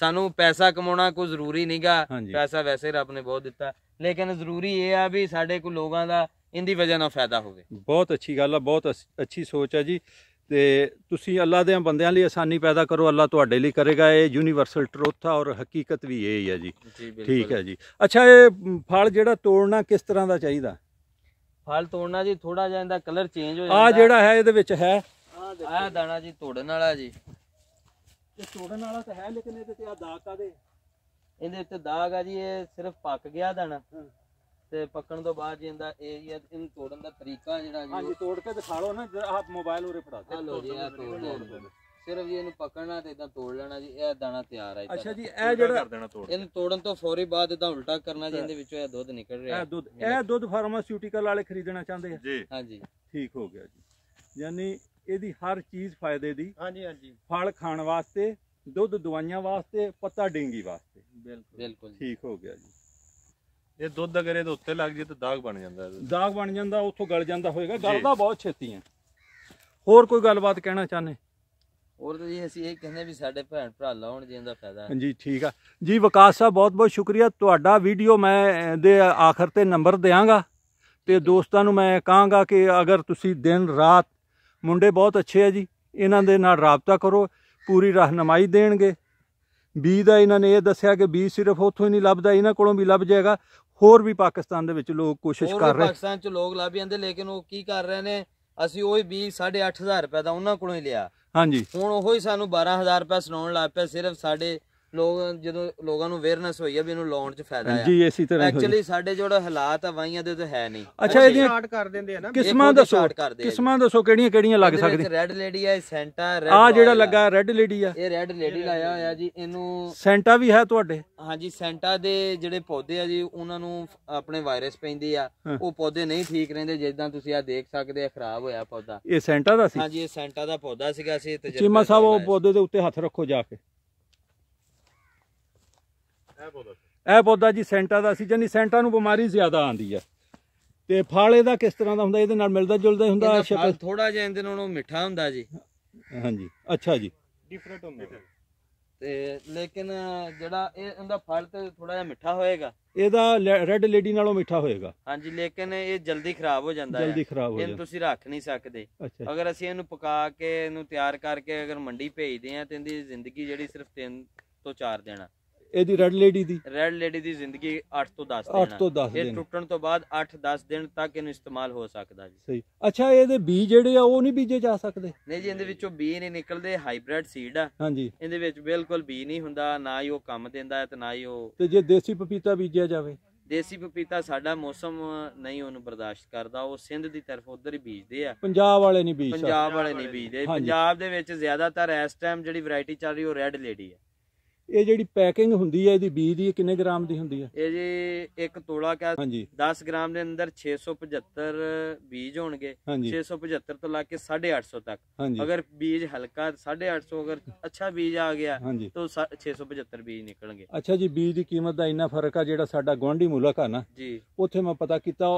ਸਾਨੂੰ ਪੈਸਾ ਕਮਾਉਣਾ ਕੋਈ ਜ਼ਰੂਰੀ ਨਹੀਂਗਾ ਪੈਸਾ ਵੈਸੇ ਰੱਬ ਨੇ ਬਹੁਤ ਦਿੱਤਾ ਲੇਕਿਨ ਜ਼ਰੂਰੀ ਇਹ ਆ ਵੀ ਸਾਡੇ ਕੋ ਲੋਕਾਂ ਦਾ ਇੰਦੀ ਵਜ੍ਹਾ ਨਾਲ ਫਾਇਦਾ ਹੋਵੇ ਬਹੁਤ ਅੱਛੀ ਗੱਲ ਆ ਬਹੁਤ ਅੱਛੀ ਸੋਚ ਆ ਜੀ ਤੇ ਤੁਸੀਂ ਅੱਲਾ ਦੇ ਬੰਦਿਆਂ ਲਈ ਆਸਾਨੀ ਪੈਦਾ ਕਰੋ ਅੱਲਾ ਤੁਹਾਡੇ ਲਈ ਕਰੇਗਾ ਇਹ ਯੂਨੀਵਰਸਲ ਟਰੁੱਥ ਆ ਔਰ ਹਕੀਕਤ ਵੀ ਇਹ ਹੀ ਆ ਜੀ ਠੀਕ ਹੈ ਜੀ ਅੱਛਾ ਇਹ ਫਲ ਜਿਹੜਾ ਤੋੜਨਾ ਕਿਸ ਤਰ੍ਹਾਂ ਦਾ ਚਾਹੀਦਾ ਫਲ ਤੋੜਨਾ ਜੀ ਥੋੜਾ ਜਿਹਾ ਇਹਦਾ ਕਲਰ ਚੇਂਜ ਹੋ ਜਾਂਦਾ ਆ ਜਿਹੜਾ ਹੈ ਇਹਦੇ ਵਿੱਚ ਹੈ ਆ ਦਾਣਾ ਜੀ ਤੋੜਨ ਵਾਲਾ ਜੀ ਇਹ ਤੋੜਨ ਵਾਲਾ ਤਾਂ ਹੈ ਲੇਕਿਨ ਇਹਦੇ ਤੇ ਆ ਦਾਗ ਇਹਦੇ ਉੱਤੇ ਦਾਗ ਆ ਜੀ ਇਹ ਸਿਰਫ ਪੱਕ ਗਿਆ ਦਾਣਾ ਤੇ ਪੱਕਣ ਤੋਂ ਬਾਅਦ ਜੀ ਇਹਦਾ ਏਰੀਆ ਇਹਨੂੰ ਤੋੜਨ ਦਾ ਤਰੀਕਾ ਜਿਹੜਾ ਜੀ ਹਾਂਜੀ ਤੋੜ ਕੇ ਦਿਖਾ ਲਓ ਨਾ ਜਿਹੜਾ ਆਪ ਮੋਬਾਈਲ ਉਰੇ ਫੜਾ ਦੇ ਲਓ ਜੀ ਇਹ ਤੋੜ ਲਓ ਸਿਰਫ ਜੀ ਇਹਨੂੰ ਪਕੜਨਾ ਤੇ ਇਦਾਂ ਤੋੜ ਲੈਣਾ ਜੀ ਇਹ ਦਾਣਾ ਤਿਆਰ ਹੈ ਅੱਛਾ ਜੀ ਇਹ ਜਿਹੜਾ ਕਰ ਦੇਣਾ ਤੋੜ ਇਹਨੂੰ ਤੋੜਨ ਤੋਂ ਫੌਰੀ ਬਾਅਦ ਇਦਾਂ ਉਲਟਾ ਕਰਨਾ ਜੀ ਇਹਦੇ ਵਿੱਚੋਂ ਇਹ ਦੁੱਧ ਨਿਕਲ ਰਿਹਾ ਇਹ ਦੁੱਧ ਇਹ ਦੁੱਧ ਫਾਰਮਾਸਿਊਟੀਕਲ ਵਾਲੇ ਖਰੀਦਣਾ ਚਾਹੁੰਦੇ ਆ ਜੀ ਹਾਂਜੀ ਠੀਕ ਹੋ ਗਿਆ ਜੀ ਯਾਨੀ ਇਹਦੀ ਹਰ ਚੀਜ਼ ਫਾਇਦੇ ਦੀ ਹਾਂਜੀ ਹਾਂਜੀ ਫਲ ਖਾਣ ਵਾਸਤੇ ਦੁੱਧ ਦਵਾਈਆਂ ਵਾਸਤੇ ਪੱਤਾ ਡੇਂਗੀ ਵਾਸਤੇ ਬਿਲਕੁਲ ਬਿਲਕੁਲ ਠੀਕ ਹੋ ਗਿਆ ਜੀ ਇਹ ਦੁੱਧ ਅਗਰ ਇਹਦੇ ਉੱਤੇ ਲੱਗ ਜੇ ਤਾਂ ਦਾਗ ਬਣ ਜਾਂਦਾ ਦਾਗ ਬਣ ਜਾਂਦਾ ਉੱਥੋਂ ਗਲ ਜਾਂਦਾ ਹੋਏਗਾ ਗਲਦਾ ਬਹੁਤ ਛੇਤੀ ਹੈ ਹੋਰ ਕੋਈ ਗੱਲਬਾਤ ਕਹਿਣਾ ਚਾਹਨੇ ਹੋਰ ਤਾਂ ਜੀ ਅਸੀਂ ਇਹ ਕਹਿੰਦੇ ਵੀ ਸਾਡੇ ਭੈਣ ਭਰਾ ਲਾਉਣ ਜੀ ਦਾ ਫਾਇਦਾ ਹੈ ਜੀ ਠੀਕ ਆ ਜੀ ਵਿਕਾਸ ਸਾਹਿਬ ਬਹੁਤ ਬਹੁਤ ਸ਼ੁਕਰੀਆ ਤੁਹਾਡਾ ਵੀਡੀਓ ਮੈਂ ਦੇ ਆਖਰ ਤੇ ਨੰਬਰ ਦੇਵਾਂਗਾ ਤੇ ਦੋਸਤਾਂ ਨੂੰ ਮੈਂ ਕਹਾਂਗਾ ਕਿ ਅਗਰ ਤੁਸੀਂ ਦਿਨ ਰਾਤ ਮੁੰਡੇ ਬਹੁਤ ਅੱਛੇ ਆ ਜੀ ਇਹਨਾਂ ਦੇ ਨਾਲ ਰਾਬਤਾ ਕਰੋ ਪੂਰੀ ਰਹਿਨਮਾਈ ਦੇਣਗੇ ਬੀ ਦਾ ਇਹਨਾਂ ਨੇ ਇਹ ਦੱਸਿਆ ਕਿ ਬੀ ਸਿਰਫ ਉੱਥੋਂ ਹੀ ਨਹੀਂ ਲੱਭਦਾ ਇਹਨਾਂ ਕੋਲੋਂ ਵੀ ਲੱਭ ਜਾਏਗਾ ਹੋਰ ਵੀ ਪਾਕਿਸਤਾਨ ਦੇ ਵਿੱਚ ਲੋਕ ਕੋਸ਼ਿਸ਼ ਕਰ ਰਹੇ ਹੋਰ ਪਾਕਿਸਤਾਨ 'ਚ ਲੋਕ ਲੱਭ ਜਾਂਦੇ ਲੇਕਿਨ ਉਹ ਕੀ ਕਰ ਰਹੇ ਨੇ ਅਸੀਂ ਉਹ ਵੀ 8.5000 ਰੁਪਏ ਦਾ ਉਹਨਾਂ ਕੋਲੋਂ ਹੀ ਲਿਆ ਹਾਂਜੀ ਹੁਣ ਉਹ ਹੀ ਸਾਨੂੰ 12000 ਰੁਪਏ ਸੁਣਾਉਣ ਲੱਗ ਪਿਆ ਸਿਰਫ ਸਾਡੇ ਲੋਕ ਜਦੋਂ ਲੋਕਾਂ ਨੂੰ ਅਵੇਅਰਨੈਸ ਹੋਈ ਆ ਵੀ ਇਹਨੂੰ ਲਾਉਣ 'ਚ ਫਾਇਦਾ ਆ ਜੀ ਇਸੇ ਤਰ੍ਹਾਂ ਐਕਚੁਅਲੀ ਸਾਡੇ ਜਿਹੜਾ ਹਾਲਾਤ ਆ ਵਾਈਆਂ ਦੇ ਤੇ ਹੈ ਨਹੀਂ ਅੱਛਾ ਇਹਦੀ ਸਟਾਰਟ ਕਰ ਦਿੰਦੇ ਆ ਨਾ ਕਿਸਮਾਂ ਦੱਸੋ ਕਿਸਮਾਂ ਦੱਸੋ ਕਿਹੜੀਆਂ ਕਿਹੜੀਆਂ ਲੱਗ ਸਕਦੀਆਂ ਰੈੱਡ ਲੇਡੀ ਆ ਸੈਂਟਾ ਰੈੱਡ ਆ ਜਿਹੜਾ ਲੱਗਾ ਰੈੱਡ ਲੇਡੀ ਆ ਇਹ ਰੈੱਡ ਲੇਡੀ ਲਾਇਆ ਹੋਇਆ ਜੀ ਇਹਨੂੰ ਸੈਂਟਾ ਵੀ ਹੈ ਤੁਹਾਡੇ ਹਾਂਜੀ ਸੈਂਟਾ ਦੇ ਜਿਹੜੇ ਪੌਦੇ ਆ ਜੀ ਉਹਨਾਂ ਨੂੰ ਆਪਣੇ ਵਾਇਰਸ ਪੈਂਦੇ ਆ ਉਹ ਪੌਦੇ ਨਹੀਂ ਠੀਕ ਰਹਿੰਦੇ ਜਿੱਦਾਂ ਤੁਸੀਂ ਆ ਦੇਖ ਸਕਦੇ ਆ ਖਰਾਬ ਹੋਇਆ ਪੌਦਾ ਇਹ ਸੈਂਟਾ ਦਾ ਸੀ ਹਾਂਜੀ ਇਹ ਸੈਂਟਾ ਦਾ ਪੌਦਾ ਸੀਗਾ ਸੀ ਤੇ ਚੀਮਾ ਸਾਹਿਬ ਉਹ ਪੌਦੇ ਦੇ ਉੱਤੇ ਹੱਥ ਰੱਖੋ ਜਾ ਕੇ ਇਹ ਪੌਦਾ ਜੀ ਸੈਂਟਾ ਦਾ ਸੀ ਜਾਨੀ ਸੈਂਟਾ ਨੂੰ ਬਿਮਾਰੀ ਜ਼ਿਆਦਾ ਆਂਦੀ ਹੈ ਤੇ ਫਲ ਇਹਦਾ ਕਿਸ ਤਰ੍ਹਾਂ ਦਾ ਹੁੰਦਾ ਇਹਦੇ ਨਾਲ ਮਿਲਦਾ ਜੁਲਦਾ ਹੁੰਦਾ ਫਲ ਥੋੜਾ ਜਿਹਾ ਇਹਦੇ ਨਾਲੋਂ ਮਿੱਠਾ ਹੁੰਦਾ ਜੀ ਹਾਂਜੀ ਅੱਛਾ ਜੀ ਡਿਫਰੈਂਟ ਹੁੰਦਾ ਤੇ ਲੇਕਿਨ ਜਿਹੜਾ ਇਹ ਇਹਦਾ ਫਲ ਤੇ ਥੋੜਾ ਜਿਹਾ ਮਿੱਠਾ ਹੋਏਗਾ ਇਹਦਾ ਰੈੱਡ ਲੇਡੀ ਨਾਲੋਂ ਮਿੱਠਾ ਹੋਏਗਾ ਹਾਂਜੀ ਲੇਕਿਨ ਇਹ ਜਲਦੀ ਖਰਾਬ ਹੋ ਜਾਂਦਾ ਹੈ ਜਲਦੀ ਖਰਾਬ ਹੋ ਜਾਂਦਾ ਇਹਨੂੰ ਤੁਸੀਂ ਰੱਖ ਨਹੀਂ ਸਕਦੇ ਅਗਰ ਅਸੀਂ ਇਹਨੂੰ ਪਕਾ ਕੇ ਇਹਨੂੰ ਤਿਆਰ ਕਰਕੇ ਅਗਰ ਮੰਡੀ ਭੇਜਦੇ ਆ ਤੇ ਇਹਦੀ ਜ਼ਿੰਦਗੀ ਜਿਹੜੀ ਸਿਰਫ 3 ਤੋਂ 4 ਦਿਨਾਂ ਇਹਦੀ ਰੈੱਡ ਲੇਡੀ ਦੀ ਰੈੱਡ ਲੇਡੀ ਦੀ ਜ਼ਿੰਦਗੀ 8 ਤੋਂ 10 ਦਿਨ 8 ਤੋਂ 10 ਦਿਨ ਇਹ ਟੁੱਟਣ ਤੋਂ ਬਾਅਦ 8-10 ਦਿਨ ਤੱਕ ਇਹਨੂੰ ਇਸਤੇਮਾਲ ਹੋ ਸਕਦਾ ਜੀ ਸਹੀ ਅੱਛਾ ਇਹਦੇ ਬੀਜ ਜਿਹੜੇ ਆ ਉਹ ਨਹੀਂ ਬੀਜੇ ਜਾ ਸਕਦੇ ਨਹੀਂ ਜੀ ਇਹਦੇ ਵਿੱਚੋਂ ਬੀ ਨਹੀਂ ਨਿਕਲਦੇ ਹਾਈਬ੍ਰਿਡ ਸੀਡ ਆ ਹਾਂਜੀ ਇਹਦੇ ਵਿੱਚ ਬਿਲਕੁਲ ਬੀ ਨਹੀਂ ਹੁੰਦਾ ਨਾ ਹੀ ਉਹ ਕੰਮ ਦਿੰਦਾ ਹੈ ਤੇ ਨਾ ਹੀ ਉਹ ਤੇ ਜੇ ਦੇਸੀ ਪਪੀਤਾ ਬੀਜਿਆ ਜਾਵੇ ਦੇਸੀ ਪਪੀਤਾ ਸਾਡਾ ਮੌਸਮ ਨਹੀਂ ਉਹਨੂੰ ਬਰਦਾਸ਼ਤ ਕਰਦਾ ਉਹ ਸਿੰਧ ਦੀ ਤਰਫ ਉਧਰ ਹੀ ਬੀਜਦੇ ਆ ਪੰਜਾਬ ਵਾਲੇ ਨਹੀਂ ਬੀਜਦੇ ਪੰਜਾਬ ਵਾਲੇ ਨਹੀਂ ਬੀਜਦੇ ਪੰਜਾਬ ਦੇ ਵਿੱਚ ਜ਼ਿਆਦਾਤਰ ਇਸ ਟਾਈਮ ਜਿਹੜੀ ਵੈਰਾਈਟੀ ਚੱਲ ਰਹੀ ਉਹ ਰੈੱਡ ਲੇਡੀ ਆ ਇਹ ਜਿਹੜੀ ਪੈਕਿੰਗ ਹੁੰਦੀ ਹੈ ਇਹਦੀ ਬੀਜ ਦੀ ਕਿੰਨੇ ਗ੍ਰਾਮ ਦੀ ਹੁੰਦੀ ਹੈ ਇਹ ਜੀ ਇੱਕ ਤੋਲਾ ਕਾ ਹਾਂਜੀ 10 ਗ੍ਰਾਮ ਦੇ ਅੰਦਰ 675 ਬੀਜ ਹੋਣਗੇ 675 ਤੋਂ ਲਾ ਕੇ 850 ਤੱਕ ਅਗਰ ਬੀਜ ਹਲਕਾ 850 ਅਗਰ ਅੱਛਾ ਬੀਜ ਆ ਗਿਆ ਤਾਂ 675 ਬੀਜ ਨਿਕਲਣਗੇ ਅੱਛਾ ਜੀ ਬੀਜ ਦੀ ਕੀਮਤ ਦਾ ਇੰਨਾ ਫਰਕ ਆ ਜਿਹੜਾ ਸਾਡਾ ਗਵਾਂਢੀ ਮੁਲਕ ਆ ਨਾ ਜੀ ਉੱਥੇ ਮੈਂ ਪਤਾ ਕੀਤਾ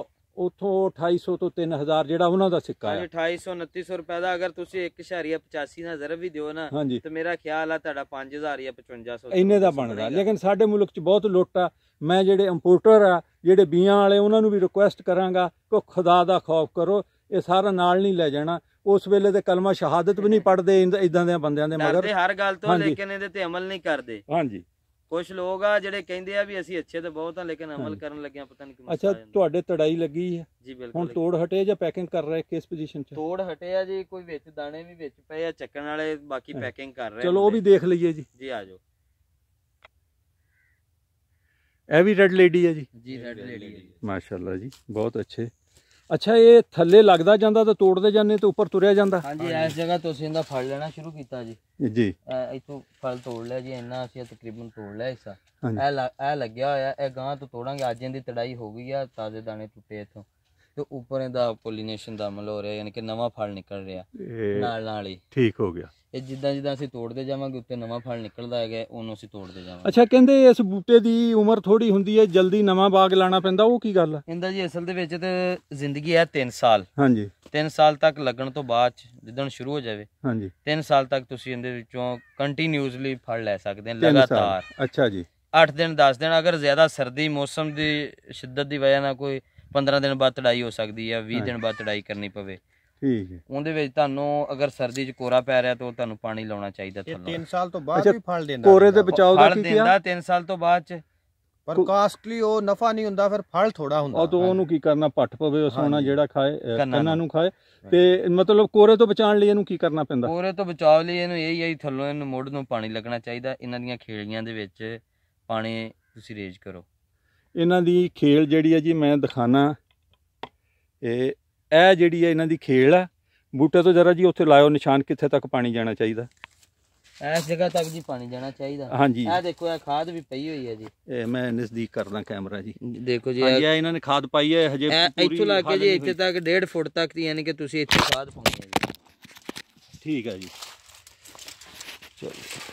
ਉਥੋਂ 2800 ਤੋਂ 3000 ਜਿਹੜਾ ਉਹਨਾਂ ਦਾ ਸਿੱਕਾ ਹੈ 2800 2900 ਰੁਪਏ ਦਾ ਅਗਰ ਤੁਸੀਂ 1.85 ਦਾ ਜ਼ਰਬ ਵੀ ਦਿਓ ਨਾ ਤੇ ਮੇਰਾ ਖਿਆਲ ਆ ਤੁਹਾਡਾ 5000 ਜਾਂ 5500 ਇੰਨੇ ਦਾ ਬਣਦਾ ਲੇਕਿਨ ਸਾਡੇ ਮੁਲਕ 'ਚ ਬਹੁਤ ਲੁੱਟ ਆ ਮੈਂ ਜਿਹੜੇ ਇੰਪੋਰਟਰ ਆ ਜਿਹੜੇ ਬੀਆਂ ਵਾਲੇ ਉਹਨਾਂ ਨੂੰ ਵੀ ਰਿਕੁਐਸਟ ਕਰਾਂਗਾ ਕਿ ਖੁਦਾ ਦਾ ਖੌਫ ਕਰੋ ਇਹ ਸਾਰਾ ਨਾਲ ਨਹੀਂ ਲੈ ਜਾਣਾ ਉਸ ਵੇਲੇ ਤੇ ਕਲਮਾ ਸ਼ਹਾਦਤ ਵੀ ਨਹੀਂ ਪੜਦੇ ਇਦਾਂ ਦੇ ਬੰਦਿਆਂ ਦੇ ਮਗਰ ਹਰ ਗੱਲ ਤੋਂ ਲੇਕਿਨ ਇਹਦੇ ਤੇ ਅਮਲ ਨਹੀਂ ਕਰਦੇ ਹਾਂਜੀ ਕੁਝ ਲੋਕ ਆ ਜਿਹੜੇ ਕਹਿੰਦੇ ਆ ਵੀ ਅਸੀਂ ਅੱਛੇ ਤੇ ਬਹੁਤ ਆ ਲੇਕਿਨ ਅਮਲ ਕਰਨ ਲੱਗਿਆ ਪਤਾ ਨਹੀਂ ਕਿਵੇਂ ਅੱਛਾ ਤੁਹਾਡੇ ਤੜਾਈ ਲੱਗੀ ਹੈ ਜੀ ਬਿਲਕੁਲ ਹੁਣ ਤੋੜ ਹਟੇ ਜਾਂ ਪੈਕਿੰਗ ਕਰ ਰਹੇ ਕਿਸ ਪੋਜੀਸ਼ਨ 'ਚ ਤੋੜ ਹਟੇ ਆ ਜੀ ਕੋਈ ਵਿੱਚ ਦਾਣੇ ਵੀ ਵਿੱਚ ਪਏ ਆ ਚੱਕਣ ਵਾਲੇ ਬਾਕੀ ਪੈਕਿੰਗ ਕਰ ਰਹੇ ਚਲੋ ਉਹ ਵੀ ਦੇਖ ਲਈਏ ਜੀ ਜੀ ਆ ਜਾਓ ਇਹ ਵੀ ਰੈੱਡ ਲੇਡੀ ਹੈ ਜੀ ਜੀ ਰੈੱਡ ਲੇਡੀ ਹੈ ਮਾਸ਼ਾਅੱਲਾ ਜੀ ਬਹੁਤ ਅੱਛੇ ਅੱਛਾ ਇਹ ਥੱਲੇ ਲੱਗਦਾ ਜਾਂਦਾ ਤਾਂ ਤੋੜਦੇ ਜਾਂਦੇ ਤੇ ਉੱਪਰ ਤੁਰਿਆ ਜਾਂਦਾ ਹਾਂਜੀ ਇਸ ਜਗ੍ਹਾ ਤੋਂ ਅਸੀਂ ਇਹਦਾ ਫੜ ਲੈਣਾ ਸ਼ੁਰੂ ਕੀਤਾ ਜੀ ਜੀ ਇਥੋਂ ਫਲ ਤੋੜ ਲਿਆ ਜੀ ਇੰਨਾ ਅਸੀਂ ਤਕਰੀਬਨ ਤੋੜ ਲਿਆ ਇਸਾ ਇਹ ਇਹ ਲੱਗਿਆ ਹੋਇਆ ਇਹ ਗਾਂ ਤੋਂ ਤੋੜਾਂਗੇ ਅੱਜ ਇਹਦੀ ਤੜਾਈ ਹੋ ਗਈ ਆ ਤਾਜ਼ੇ ਦਾਣੇ ਟੁੱਟੇ ਇਥੋਂ ਤੇ ਉੱਪਰ ਇਹਦਾ ਪੋਲੀਨੇਸ਼ਨ ਦਾ ਅਮਲ ਹੋ ਰਿਹਾ ਯਾਨੀ ਕਿ ਨਵਾਂ ਫਲ ਨਿਕਲ ਰਿਹਾ ਨਾਲ ਨਾਲ ਹੀ ਠੀਕ ਹੋ ਗਿਆ ਇਹ ਜਿੱਦਾਂ ਜਿੱਦਾਂ ਅਸੀਂ ਤੋੜਦੇ ਜਾਵਾਂਗੇ ਉੱਤੇ ਨਵਾਂ ਫਲ ਨਿਕਲਦਾ ਹੈਗਾ ਉਹਨੂੰ ਅਸੀਂ ਤੋੜਦੇ ਜਾਵਾਂਗੇ ਅੱਛਾ ਕਹਿੰਦੇ ਇਸ ਬੂਟੇ ਦੀ ਉਮਰ ਥੋੜੀ ਹੁੰਦੀ ਹੈ ਜਲਦੀ ਨਵਾਂ ਬਾਗ ਲਾਣਾ ਪੈਂਦਾ ਉਹ ਕੀ ਗੱਲ ਹੈ ਇਹਦਾ ਜੀ ਅਸਲ ਦੇ ਵਿੱਚ ਤੇ ਜ਼ਿੰਦਗੀ ਹੈ 3 ਸਾਲ ਹਾਂਜੀ 3 ਸਾਲ ਤੱਕ ਲੱਗਣ ਤੋਂ ਬਾਅਦ ਜਦੋਂ ਸ਼ੁਰੂ ਹੋ ਜਾਵੇ ਹਾਂਜੀ 3 ਸਾਲ ਤੱਕ ਤੁਸੀਂ ਇਹਦੇ ਵਿੱਚੋਂ ਕੰਟੀਨਿਊਸਲੀ ਫਲ ਲੈ ਸਕਦੇ ਹੋ ਲਗਾਤਾਰ ਅੱਛਾ ਜੀ 8 ਦਿਨ 10 ਦਿਨ ਅਗਰ ਜ਼ਿਆਦਾ ਸਰਦੀ ਮੌਸਮ ਦੀ ਸ਼ਿੱਦਤ ਦੀ ਵਜ੍ਹਾ ਨਾਲ ਕੋਈ 15 ਦਿਨ ਬਾਅਦ ਤੜਾਈ ਹੋ ਸਕਦੀ ਆ 20 ਦਿਨ ਬਾਅਦ ਤੜਾਈ ਕਰਨੀ ਪਵੇ ਠੀਕ ਹੈ ਉਹਦੇ ਵਿੱਚ ਤੁਹਾਨੂੰ ਅਗਰ ਸਰਦੀ ਚ ਕੋਰਾ ਪੈ ਰਿਹਾ ਤਾਂ ਤੁਹਾਨੂੰ ਪਾਣੀ ਲਾਉਣਾ ਚਾਹੀਦਾ ਥੱਲੋਂ 3 ਸਾਲ ਤੋਂ ਬਾਅਦ ਵੀ ਫਲ ਦਿੰਦਾ ਕੋਰੇ ਦੇ ਬਚਾਓ ਦਾ ਕੀ ਆ ਫਲ ਦਿੰਦਾ 3 ਸਾਲ ਤੋਂ ਬਾਅਦ ਚ ਪਰ ਕਾਸਟਲੀ ਉਹ ਨਫਾ ਨਹੀਂ ਹੁੰਦਾ ਫਿਰ ਫਲ ਥੋੜਾ ਹੁੰਦਾ ਉਹ ਤੋਂ ਉਹਨੂੰ ਕੀ ਕਰਨਾ ਪੱਟ ਪਵੇ ਉਹ ਸੋਨਾ ਜਿਹੜਾ ਖਾਏ ਕੰਨਾਂ ਨੂੰ ਖਾਏ ਤੇ ਮਤਲਬ ਕੋਰੇ ਤੋਂ ਬਚਾਉਣ ਲਈ ਇਹਨੂੰ ਕੀ ਕਰਨਾ ਪੈਂਦਾ ਕੋਰੇ ਤੋਂ ਬਚਾਉ ਲਈ ਇਹਨੂੰ ਇਹ ਹੀ ਥੱਲੋਂ ਇਹਨੂੰ ਮੋੜ ਨੂੰ ਪਾਣੀ ਲੱਗਣਾ ਚਾਹੀਦਾ ਇਹਨਾਂ ਦੀਆਂ ਖੇੜੀਆਂ ਦੇ ਵਿੱਚ ਪਾਣੀ ਤੁਸੀਂ ਰੇਜ ਕਰੋ ਇਹਨਾਂ ਦੀ ਖੇਲ ਜਿਹੜੀ ਹੈ ਜੀ ਮੈਂ ਦਿਖਾਣਾ ਇਹ ਇਹ ਜਿਹੜੀ ਹੈ ਇਹਨਾਂ ਦੀ ਖੇਲ ਆ ਬੂਟੇ ਤੋਂ ਜਰਾ ਜੀ ਉੱਥੇ ਲਾਇਓ ਨਿਸ਼ਾਨ ਕਿੱਥੇ ਤੱਕ ਪਾਣੀ ਜਾਣਾ ਚਾਹੀਦਾ ਇਸ ਜਗ੍ਹਾ ਤੱਕ ਜੀ ਪਾਣੀ ਜਾਣਾ ਚਾਹੀਦਾ ਹਾਂਜੀ ਇਹ ਦੇਖੋ ਇਹ ਖਾਦ ਵੀ ਪਈ ਹੋਈ ਹੈ ਜੀ ਇਹ ਮੈਂ ਨਜ਼ਦੀਕ ਕਰਦਾ ਕੈਮਰਾ ਜੀ ਦੇਖੋ ਜੀ ਹਾਂਜੀ ਇਹਨਾਂ ਨੇ ਖਾਦ ਪਾਈ ਹੈ ਹਜੇ ਪੂਰੀ ਇੱਥੋਂ ਲੱਗ ਕੇ ਜੀ ਇੱਥੇ ਤੱਕ 1.5 ਫੁੱਟ ਤੱਕ ਦੀ ਯਾਨੀ ਕਿ ਤੁਸੀਂ ਇੱਥੇ ਖਾਦ ਪਾਉਣੀ ਹੈ ਠੀਕ ਹੈ ਜੀ ਚਲੋ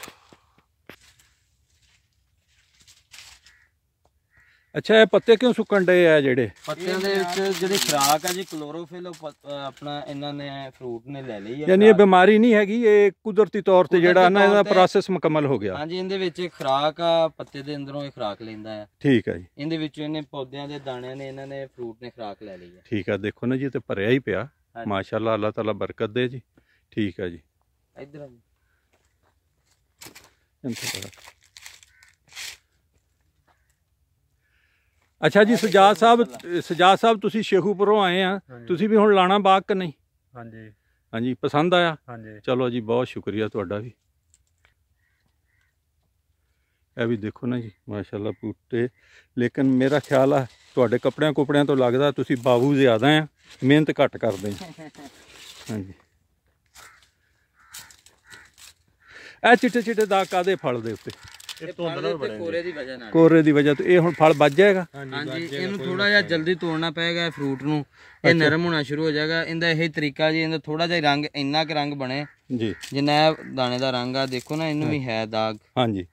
ਅੱਛਾ ਇਹ ਪੱਤੇ ਕਿਉਂ ਸੁੱਕਣ ਡਏ ਆ ਜਿਹੜੇ ਪੱਤਿਆਂ ਦੇ ਵਿੱਚ ਜਿਹੜੀ ਖਰਾਕ ਹੈ ਜੀ ਕਲੋਰੋਫਿਲ ਆਪਣਾ ਇਹਨਾਂ ਨੇ ਫਰੂਟ ਨੇ ਲੈ ਲਈ ਹੈ ਯਾਨੀ ਇਹ ਬਿਮਾਰੀ ਨਹੀਂ ਹੈਗੀ ਇਹ ਕੁਦਰਤੀ ਤੌਰ ਤੇ ਜਿਹੜਾ ਨਾ ਇਹਦਾ ਪ੍ਰੋਸੈਸ ਮੁਕੰਮਲ ਹੋ ਗਿਆ ਹਾਂਜੀ ਇਹਦੇ ਵਿੱਚ ਖਰਾਕ ਆ ਪੱਤੇ ਦੇ ਅੰਦਰੋਂ ਇਹ ਖਰਾਕ ਲੈਂਦਾ ਹੈ ਠੀਕ ਹੈ ਜੀ ਇਹਦੇ ਵਿੱਚ ਇਹਨੇ ਪੌਦਿਆਂ ਦੇ ਦਾਣਿਆਂ ਨੇ ਇਹਨਾਂ ਨੇ ਫਰੂਟ ਨੇ ਖਰਾਕ ਲੈ ਲਈ ਹੈ ਠੀਕ ਹੈ ਦੇਖੋ ਨਾ ਜੀ ਤੇ ਭਰਿਆ ਹੀ ਪਿਆ ਮਾਸ਼ਾਅੱਲਾ ਅੱਲਾਹ ਤਾਲਾ ਬਰਕਤ ਦੇ ਜੀ ਠੀਕ ਹੈ ਜੀ ਇਧਰ ਆ ਜੀ ਇੰਤਜ਼ਾਰ ਅੱਛਾ ਜੀ ਸਜਾਦ ਸਾਹਿਬ ਸਜਾਦ ਸਾਹਿਬ ਤੁਸੀਂ ਸ਼ੇਖੂਪੁਰੋਂ ਆਏ ਆ ਤੁਸੀਂ ਵੀ ਹੁਣ ਲਾਣਾ ਬਾਗ ਕਿ ਨਹੀਂ ਹਾਂਜੀ ਹਾਂਜੀ ਪਸੰਦ ਆਇਆ ਹਾਂਜੀ ਚਲੋ ਜੀ ਬਹੁਤ ਸ਼ੁਕਰੀਆ ਤੁਹਾਡਾ ਵੀ ਇਹ ਵੀ ਦੇਖੋ ਨਾ ਜੀ ਮਾਸ਼ਾਅੱਲਾ ਪੂਟੇ ਲੇਕਿਨ ਮੇਰਾ ਖਿਆਲ ਆ ਤੁਹਾਡੇ ਕੱਪੜਿਆਂ ਕੁਪੜਿਆਂ ਤੋਂ ਲੱਗਦਾ ਤੁਸੀਂ ਬਾਬੂ ਜ਼ਿਆਦਾ ਆ ਮਿਹਨਤ ਘੱਟ ਕਰਦੇ ਹਾਂਜੀ ਇਹ ਚਿੱਟੇ ਚਿੱਟੇ ਦਾਗ ਕਾਦੇ ਫਲ ਦੇ ਉੱਤੇ ਬਣੇ ਕੋਰੇ ਦੀ ਵਜ੍ਹਾ ਨਾਲ ਕੋਰੇ ਦੀ ਵਜ੍ਹਾ ਤੋਂ ਇਹ ਹੁਣ ਫਲ ਵੱਜ ਜਾਏਗਾ ਹਾਂਜੀ ਇਹਨੂੰ ਥੋੜਾ ਜਿਹਾ ਜਲਦੀ ਤੋੜਨਾ ਪਏਗਾ ਫਰੂਟ ਨੂੰ ਇਹ ਨਰਮ ਹੋਣਾ ਸ਼ੁਰੂ ਹੋ ਜਾਏਗਾ ਇਹਦਾ ਇਹ ਤਰੀਕਾ ਜੀ ਇਹਦਾ ਥੋੜਾ ਜਿਹਾ ਰੰਗ ਇੰਨਾ ਕਿ ਰੰਗ ਬਣੇ ਜੀ ਜਿੰਨਾ ਦਾਣੇ ਦਾ ਰੰਗ ਆ ਦੇਖੋ ਨਾ ਇਹਨੂੰ ਵੀ ਹੈ ਦਾਗ ਹਾਂਜੀ